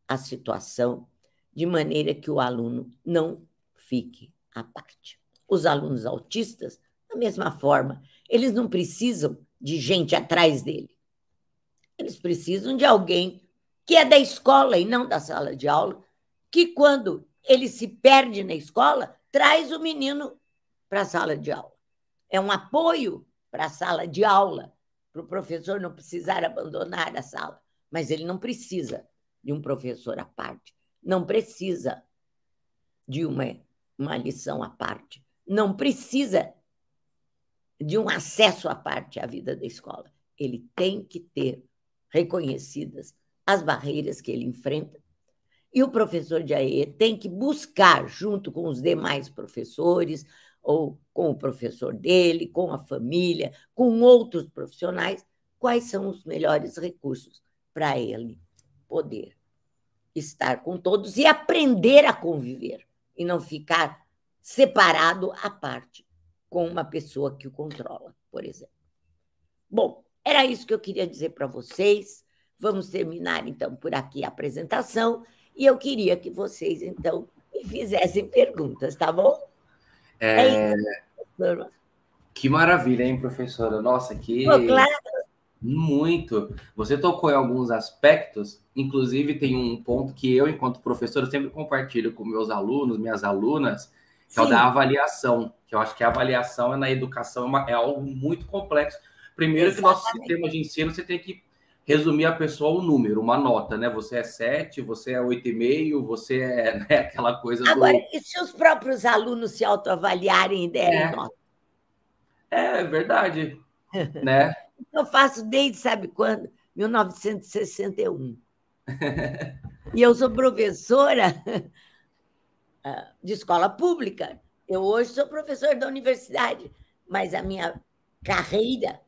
a situação de maneira que o aluno não fique à parte. Os alunos autistas, da mesma forma, eles não precisam de gente atrás dele. Eles precisam de alguém que é da escola e não da sala de aula, que quando ele se perde na escola, traz o menino para a sala de aula. É um apoio para a sala de aula, para o professor não precisar abandonar a sala. Mas ele não precisa de um professor à parte, não precisa de uma, uma lição à parte, não precisa de um acesso à parte à vida da escola. Ele tem que ter reconhecidas as barreiras que ele enfrenta e o professor de AE tem que buscar, junto com os demais professores, ou com o professor dele, com a família, com outros profissionais, quais são os melhores recursos para ele poder estar com todos e aprender a conviver e não ficar separado à parte com uma pessoa que o controla, por exemplo. Bom, era isso que eu queria dizer para vocês. Vamos terminar então por aqui a apresentação. E eu queria que vocês, então, me fizessem perguntas, tá bom? É... é isso, que maravilha, hein, professora? Nossa, que. Pô, claro. Muito. Você tocou em alguns aspectos, inclusive tem um ponto que eu, enquanto professora, sempre compartilho com meus alunos, minhas alunas, que Sim. é o da avaliação. Que eu acho que a avaliação na educação é, uma, é algo muito complexo. Primeiro Exatamente. que nosso sistema de ensino você tem que resumir a pessoa o um número, uma nota, né? Você é 7, você é 8,5, você é né? aquela coisa. Agora, do... e se os próprios alunos se autoavaliarem e derem é. nota? É, é verdade. né? Então, eu faço desde, sabe quando? 1961. e eu sou professora ah, de escola pública. Eu hoje sou professora da universidade, mas a minha carreira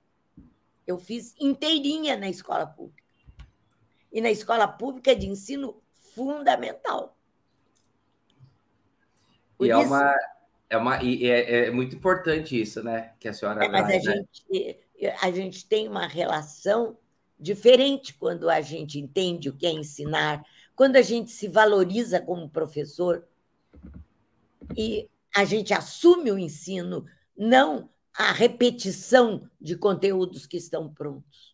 eu fiz inteirinha na escola pública. E na escola pública de ensino fundamental. Por e é isso, é uma. É, uma, e é, é, muito importante isso, né? Que a senhora. É, mas vai, a, né? gente, a gente tem uma relação diferente quando a gente entende o que é ensinar, quando a gente se valoriza como professor e a gente assume o ensino, não a repetição de conteúdos que estão prontos.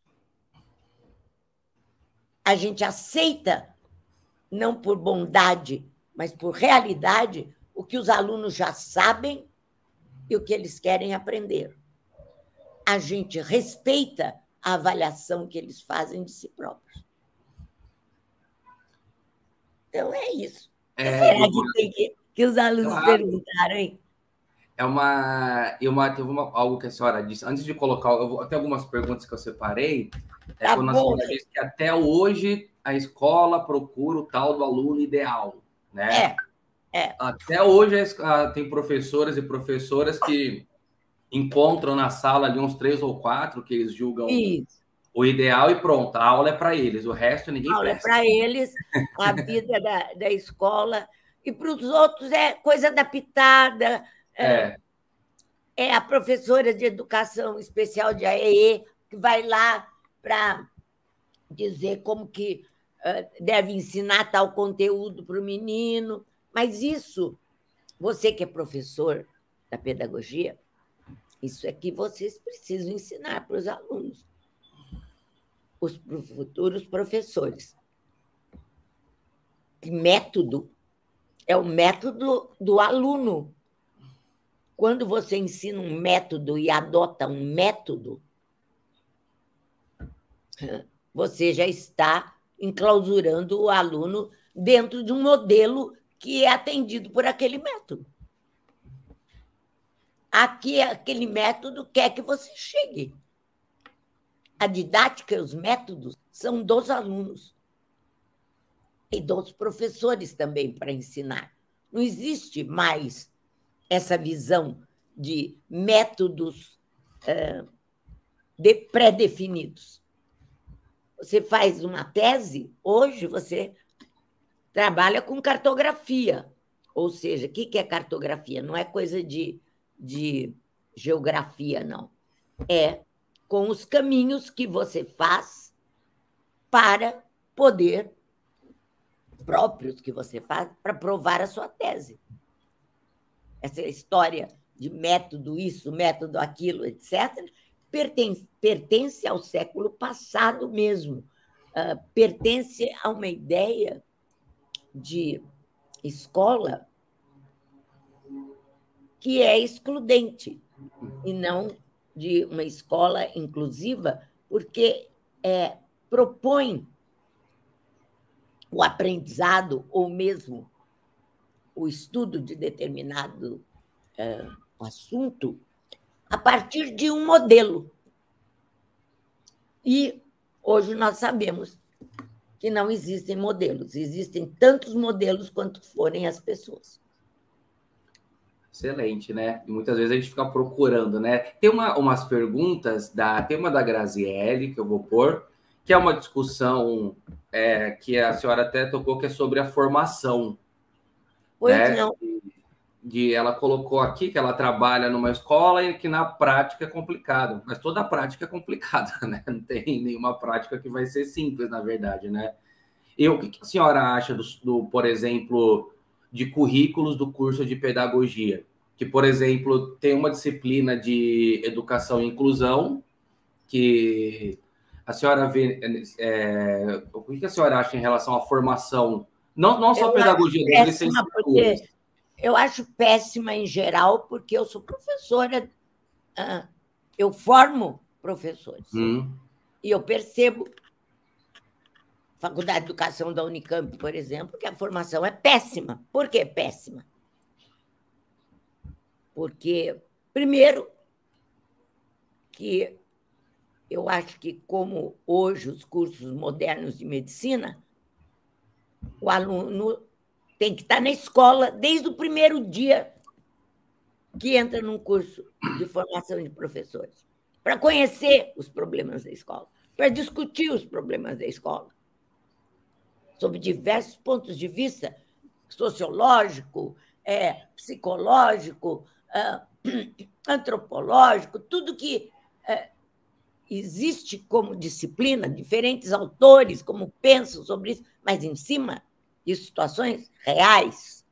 A gente aceita, não por bondade, mas por realidade, o que os alunos já sabem e o que eles querem aprender. A gente respeita a avaliação que eles fazem de si próprios. Então é isso. É, Será que, que, que os alunos claro. perguntaram, hein? é uma. E uma, teve uma, algo que a senhora disse. Antes de colocar, eu vou, até algumas perguntas que eu separei. É tá quando a senhora disse que até hoje a escola procura o tal do aluno ideal, né? É. é. Até hoje a, tem professoras e professoras que encontram na sala ali uns três ou quatro que eles julgam Isso. o ideal e pronto, a aula é para eles, o resto ninguém A aula é presta. é para eles, a vida é da, da escola. E para os outros é coisa da pitada, é. É a professora de educação especial de AEE que vai lá para dizer como que eh, deve ensinar tal conteúdo para o menino. Mas isso, você que é professor da pedagogia, isso é que vocês precisam ensinar para os alunos, os futuros professores. Que método é o método do aluno. Quando você ensina um método e adota um método, você já está enclausurando o aluno dentro de um modelo que é atendido por aquele método. Aqui, aquele método quer que você chegue. A didática e os métodos são dos alunos e dos professores também para ensinar. Não existe mais essa visão de métodos é, de pré-definidos. Você faz uma tese, hoje você trabalha com cartografia. Ou seja, o que é cartografia? Não é coisa de, de geografia, não. É com os caminhos que você faz para poder próprios que você faz para provar a sua tese essa história de método isso, método aquilo, etc., pertence, pertence ao século passado mesmo. Uh, pertence a uma ideia de escola que é excludente e não de uma escola inclusiva, porque é, propõe o aprendizado ou mesmo o estudo de determinado é, assunto a partir de um modelo. E hoje nós sabemos que não existem modelos, existem tantos modelos quanto forem as pessoas. Excelente, né? E muitas vezes a gente fica procurando, né? Tem uma, umas perguntas da tema da Graziele que eu vou pôr, que é uma discussão é, que a senhora até tocou, que é sobre a formação. Oito né? não. De ela colocou aqui que ela trabalha numa escola e que na prática é complicado, mas toda prática é complicada, né? Não tem nenhuma prática que vai ser simples, na verdade, né? E o que a senhora acha do, do por exemplo, de currículos do curso de pedagogia? Que, por exemplo, tem uma disciplina de educação e inclusão que a senhora vê. É, é o que a senhora acha em relação à formação não, não só eu pedagogia da licenciatura. Eu acho péssima em geral, porque eu sou professora, eu formo professores. Hum. E eu percebo, Faculdade de Educação da Unicamp, por exemplo, que a formação é péssima. Por que péssima? Porque, primeiro, que eu acho que como hoje os cursos modernos de medicina o aluno tem que estar na escola desde o primeiro dia que entra num curso de formação de professores, para conhecer os problemas da escola, para discutir os problemas da escola, sob diversos pontos de vista sociológico, é, psicológico, é, antropológico, tudo que eh, existe como disciplina, diferentes autores como pensam sobre isso, mas em cima de situações reais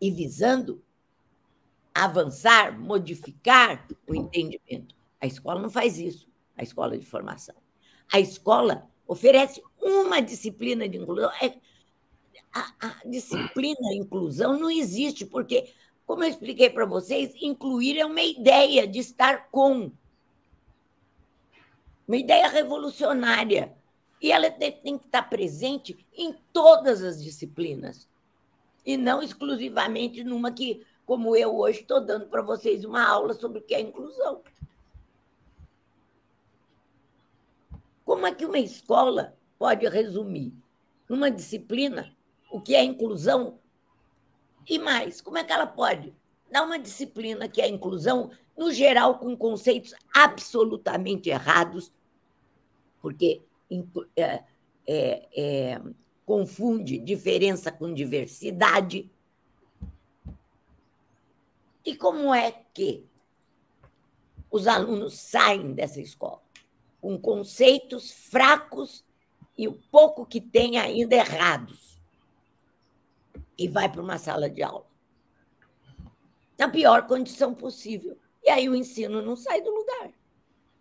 e visando avançar, modificar o entendimento. A escola não faz isso, a escola de formação. A escola oferece uma disciplina de inclusão. É, a, a disciplina inclusão não existe, porque, como eu expliquei para vocês, incluir é uma ideia de estar com uma ideia revolucionária. E ela tem que estar presente em todas as disciplinas, e não exclusivamente numa que, como eu hoje estou dando para vocês uma aula sobre o que é inclusão. Como é que uma escola pode resumir numa disciplina o que é inclusão? E mais, como é que ela pode dar uma disciplina que é inclusão, no geral, com conceitos absolutamente errados porque é, é, é, confunde diferença com diversidade. E como é que os alunos saem dessa escola? Com conceitos fracos e o pouco que tem ainda errados. E vai para uma sala de aula. Na pior condição possível. E aí o ensino não sai do lugar.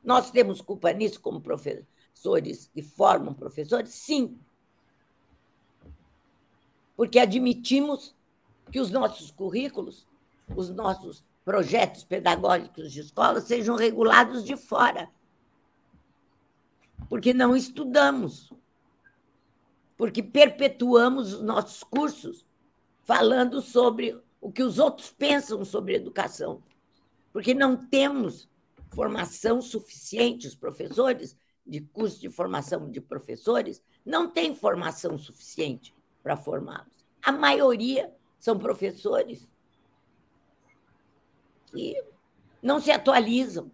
Nós temos culpa nisso como professor, professores e formam professores? Sim. Porque admitimos que os nossos currículos, os nossos projetos pedagógicos de escola sejam regulados de fora. Porque não estudamos. Porque perpetuamos os nossos cursos falando sobre o que os outros pensam sobre educação. Porque não temos formação suficiente, os professores, de curso de formação de professores não tem formação suficiente para formá-los. A maioria são professores que não se atualizam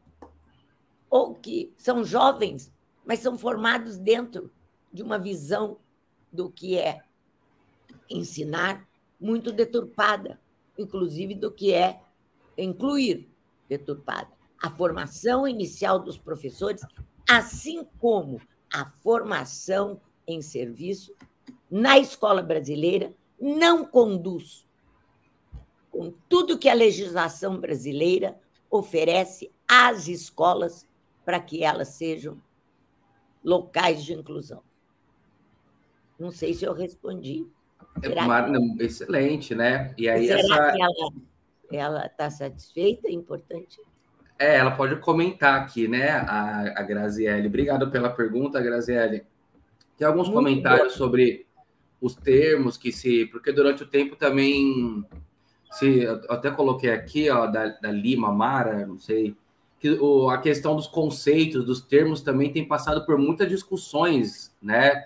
ou que são jovens, mas são formados dentro de uma visão do que é ensinar muito deturpada, inclusive do que é incluir deturpada. A formação inicial dos professores assim como a formação em serviço na escola brasileira não conduz com tudo que a legislação brasileira oferece às escolas para que elas sejam locais de inclusão. Não sei se eu respondi. uma, é, não, excelente, né? E aí Será essa... ela está satisfeita? É importante. É, ela pode comentar aqui, né, a, a Graziele. Obrigado pela pergunta, Graziele. Tem alguns Muito comentários bom. sobre os termos que se. Porque durante o tempo também. Se, eu até coloquei aqui, ó, da, da Lima Mara, não sei. Que o, a questão dos conceitos, dos termos também tem passado por muitas discussões, né?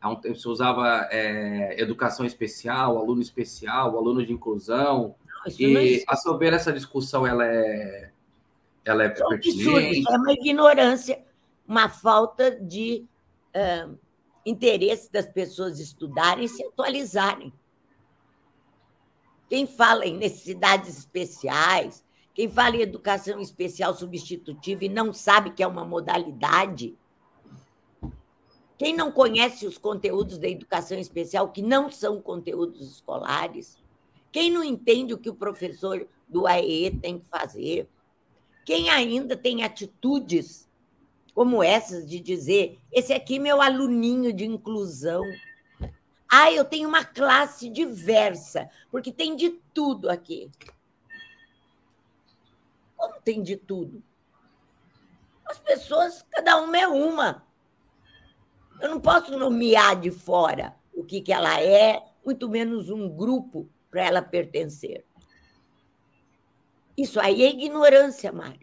Há um tempo se usava é, educação especial, aluno especial, aluno de inclusão. Não, e é a sobre essa discussão, ela é ela é, é pertinente. É uma ignorância, uma falta de uh, interesse das pessoas estudarem e se atualizarem. Quem fala em necessidades especiais, quem fala em educação especial substitutiva e não sabe que é uma modalidade, quem não conhece os conteúdos da educação especial, que não são conteúdos escolares, quem não entende o que o professor do AEE tem que fazer, quem ainda tem atitudes como essas de dizer: esse aqui é meu aluninho de inclusão. Ah, eu tenho uma classe diversa, porque tem de tudo aqui. Como tem de tudo? As pessoas, cada uma é uma. Eu não posso nomear de fora o que, que ela é, muito menos um grupo para ela pertencer. Isso aí é ignorância, Mário.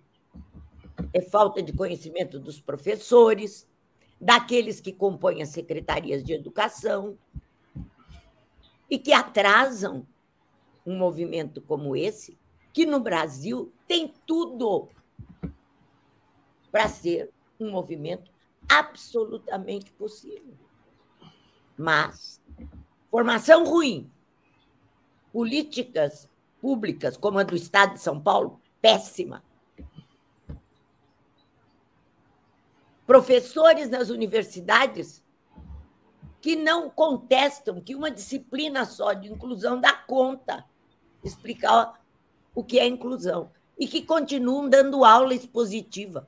É falta de conhecimento dos professores, daqueles que compõem as secretarias de educação e que atrasam um movimento como esse, que no Brasil tem tudo para ser um movimento absolutamente possível. Mas formação ruim, políticas públicas, como a do Estado de São Paulo, péssima. Professores nas universidades que não contestam que uma disciplina só de inclusão dá conta explicar o que é inclusão e que continuam dando aula expositiva.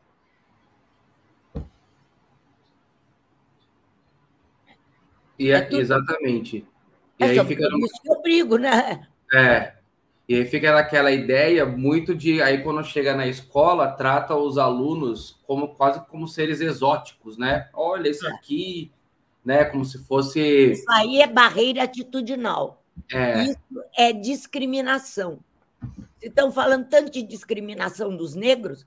E é, é tudo... exatamente. E é aí fica isso que eu brigo, né? É, e aí fica naquela ideia muito de aí quando chega na escola, trata os alunos como quase como seres exóticos, né? Olha isso é. aqui, né, como se fosse Isso aí é barreira atitudinal. É. Isso é discriminação. Vocês estão falando tanto de discriminação dos negros,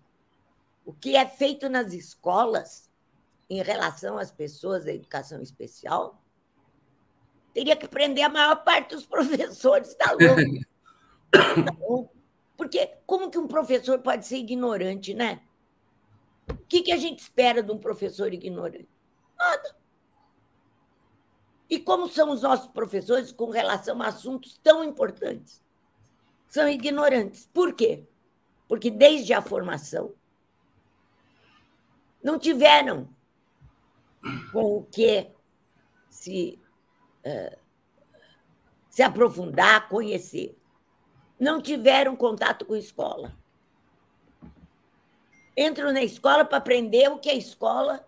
o que é feito nas escolas em relação às pessoas da educação especial, teria que prender a maior parte dos professores da aluno. Porque como que um professor pode ser ignorante, né? O que, que a gente espera de um professor ignorante? Nada. E como são os nossos professores com relação a assuntos tão importantes? São ignorantes. Por quê? Porque desde a formação não tiveram com o que se, uh, se aprofundar, conhecer não tiveram contato com escola. Entram na escola para aprender o que a escola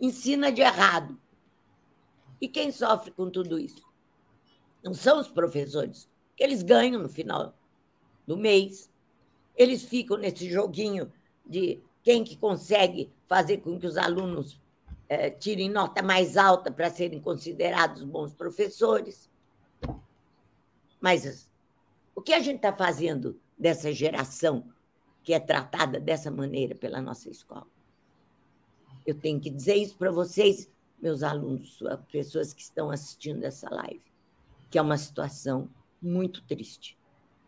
ensina de errado. E quem sofre com tudo isso? Não são os professores, eles ganham no final do mês. Eles ficam nesse joguinho de quem que consegue fazer com que os alunos é, tirem nota mais alta para serem considerados bons professores. Mas o que a gente está fazendo dessa geração que é tratada dessa maneira pela nossa escola? Eu tenho que dizer isso para vocês, meus alunos, pessoas que estão assistindo essa live, que é uma situação muito triste.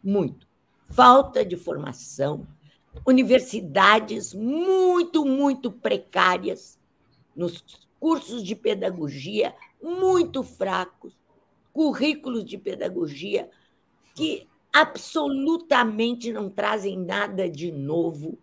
Muito. Falta de formação, universidades muito, muito precárias, nos cursos de pedagogia muito fracos, currículos de pedagogia que absolutamente não trazem nada de novo,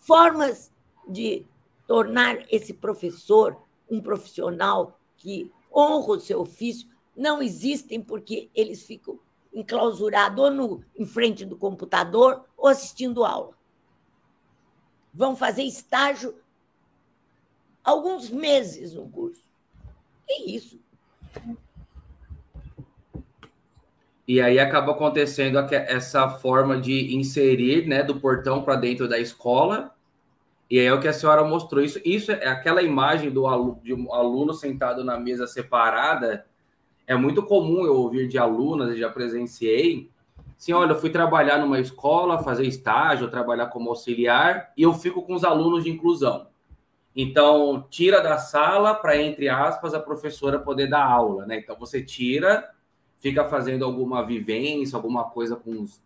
formas de tornar esse professor um profissional que honra o seu ofício não existem porque eles ficam enclausurados ou no, em frente do computador ou assistindo aula. Vão fazer estágio alguns meses no curso. É isso. E aí acaba acontecendo essa forma de inserir, né, do portão para dentro da escola. E aí é o que a senhora mostrou. Isso, isso é aquela imagem do aluno, de um aluno sentado na mesa separada. É muito comum eu ouvir de alunas, já presenciei. Sim, olha, eu fui trabalhar numa escola, fazer estágio, trabalhar como auxiliar, e eu fico com os alunos de inclusão. Então, tira da sala para, entre aspas, a professora poder dar aula, né? Então, você tira fica fazendo alguma vivência, alguma coisa com os.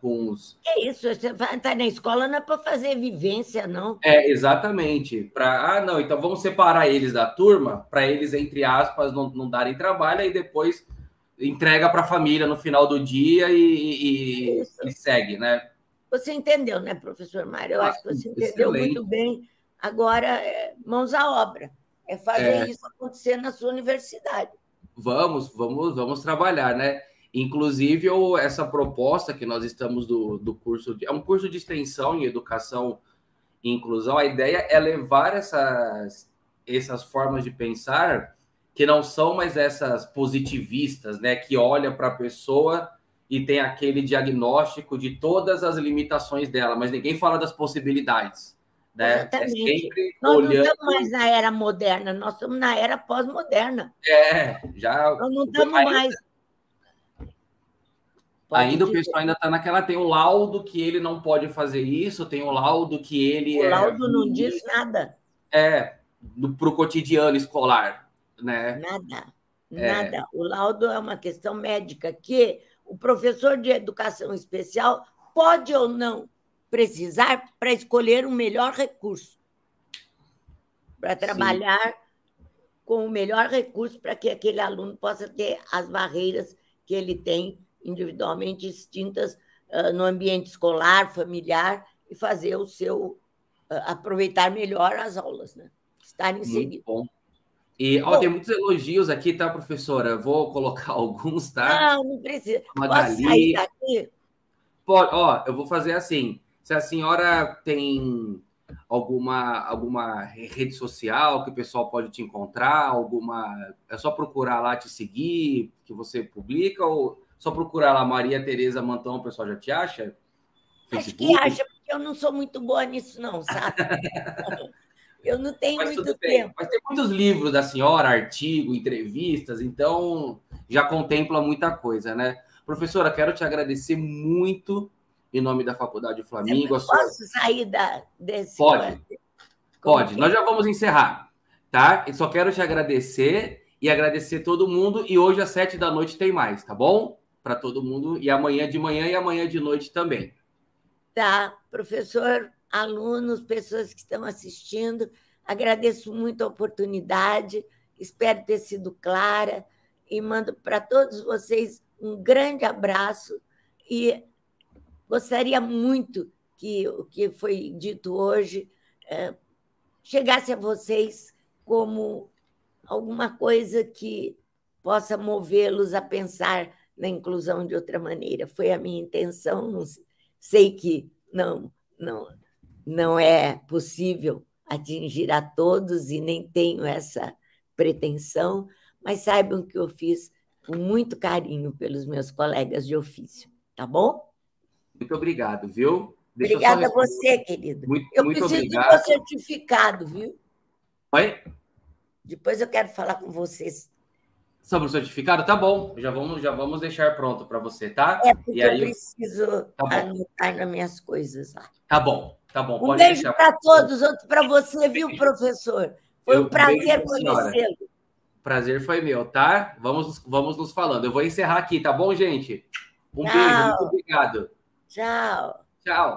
Com os... é isso, você está na escola não é para fazer vivência, não. É, exatamente. Pra... Ah, não, então vamos separar eles da turma, para eles, entre aspas, não, não darem trabalho, e depois entrega para a família no final do dia e, e, e, segue, né? Você entendeu, né, professor Mário? Eu ah, acho que você entendeu muito bem. Agora, é mãos à obra. É fazer é. isso acontecer na sua universidade vamos, vamos, vamos trabalhar, né? Inclusive, essa proposta que nós estamos do, do curso, de, é um curso de extensão em educação e inclusão, a ideia é levar essas, essas formas de pensar que não são mais essas positivistas, né? Que olha para a pessoa e tem aquele diagnóstico de todas as limitações dela, mas ninguém fala das possibilidades. Né? Exatamente. É nós olhando... não estamos mais na era moderna, nós estamos na era pós-moderna. É, já. Nós não estamos ainda... mais. Pode ainda dizer. o pessoal ainda está naquela. Tem o laudo que ele não pode fazer isso, tem o laudo que ele. O é... laudo não diz nada. É, para o cotidiano escolar, né? Nada, é. nada. É. O laudo é uma questão médica que o professor de educação especial pode ou não precisar para escolher o melhor recurso, para trabalhar Sim. com o melhor recurso para que aquele aluno possa ter as barreiras que ele tem individualmente distintas uh, ah, no ambiente escolar, familiar e fazer o seu uh, aproveitar melhor as aulas, né? Estar inserido. Muito bom. E ó, bom, tem muitos elogios aqui, tá, professora? Vou colocar alguns, tá? Não, não precisa. Magali. Posso sair daqui? Pode, ó, eu vou fazer assim se a senhora tem alguma, alguma rede social que o pessoal pode te encontrar, alguma. É só procurar lá te seguir, que você publica, ou só procurar lá Maria Tereza Mantão, o pessoal já te acha? Facebook? Acho que acha, porque eu não sou muito boa nisso, não, sabe? eu não tenho mas muito tempo. Mas tem muitos livros da senhora, artigo, entrevistas, então já contempla muita coisa, né? Professora, quero te agradecer muito em nome da Faculdade Flamengo. Eu posso sua... sair da, desse... Pode, pode. Nós já vamos encerrar, tá? E só quero te agradecer e agradecer todo mundo. E hoje às sete da noite tem mais, tá bom? Para todo mundo. E amanhã de manhã e amanhã de noite também. Tá, professor, alunos, pessoas que estão assistindo, agradeço muito a oportunidade. Espero ter sido clara e mando para todos vocês um grande abraço e Gostaria muito que o que foi dito hoje é, chegasse a vocês como alguma coisa que possa movê-los a pensar na inclusão de outra maneira. Foi a minha intenção. Sei que não, não, não é possível atingir a todos e nem tenho essa pretensão, mas saibam que eu fiz com muito carinho pelos meus colegas de ofício, tá bom? Muito obrigado, viu? Deixa Obrigada a você, querido. Muito, eu muito preciso obrigado. do meu certificado, viu? Oi? Depois eu quero falar com vocês. Sobre o certificado? Tá bom. Já vamos, já vamos deixar pronto para você, tá? É, porque aí... eu preciso tá anotar nas minhas coisas. Lá. Tá bom, tá bom. Um beijo deixar... para todos, outro para você, viu, professor? Foi eu um prazer conhecê-lo. Prazer foi meu, tá? Vamos, vamos nos falando. Eu vou encerrar aqui, tá bom, gente? Um beijo, muito obrigado. Tchau. Tchau.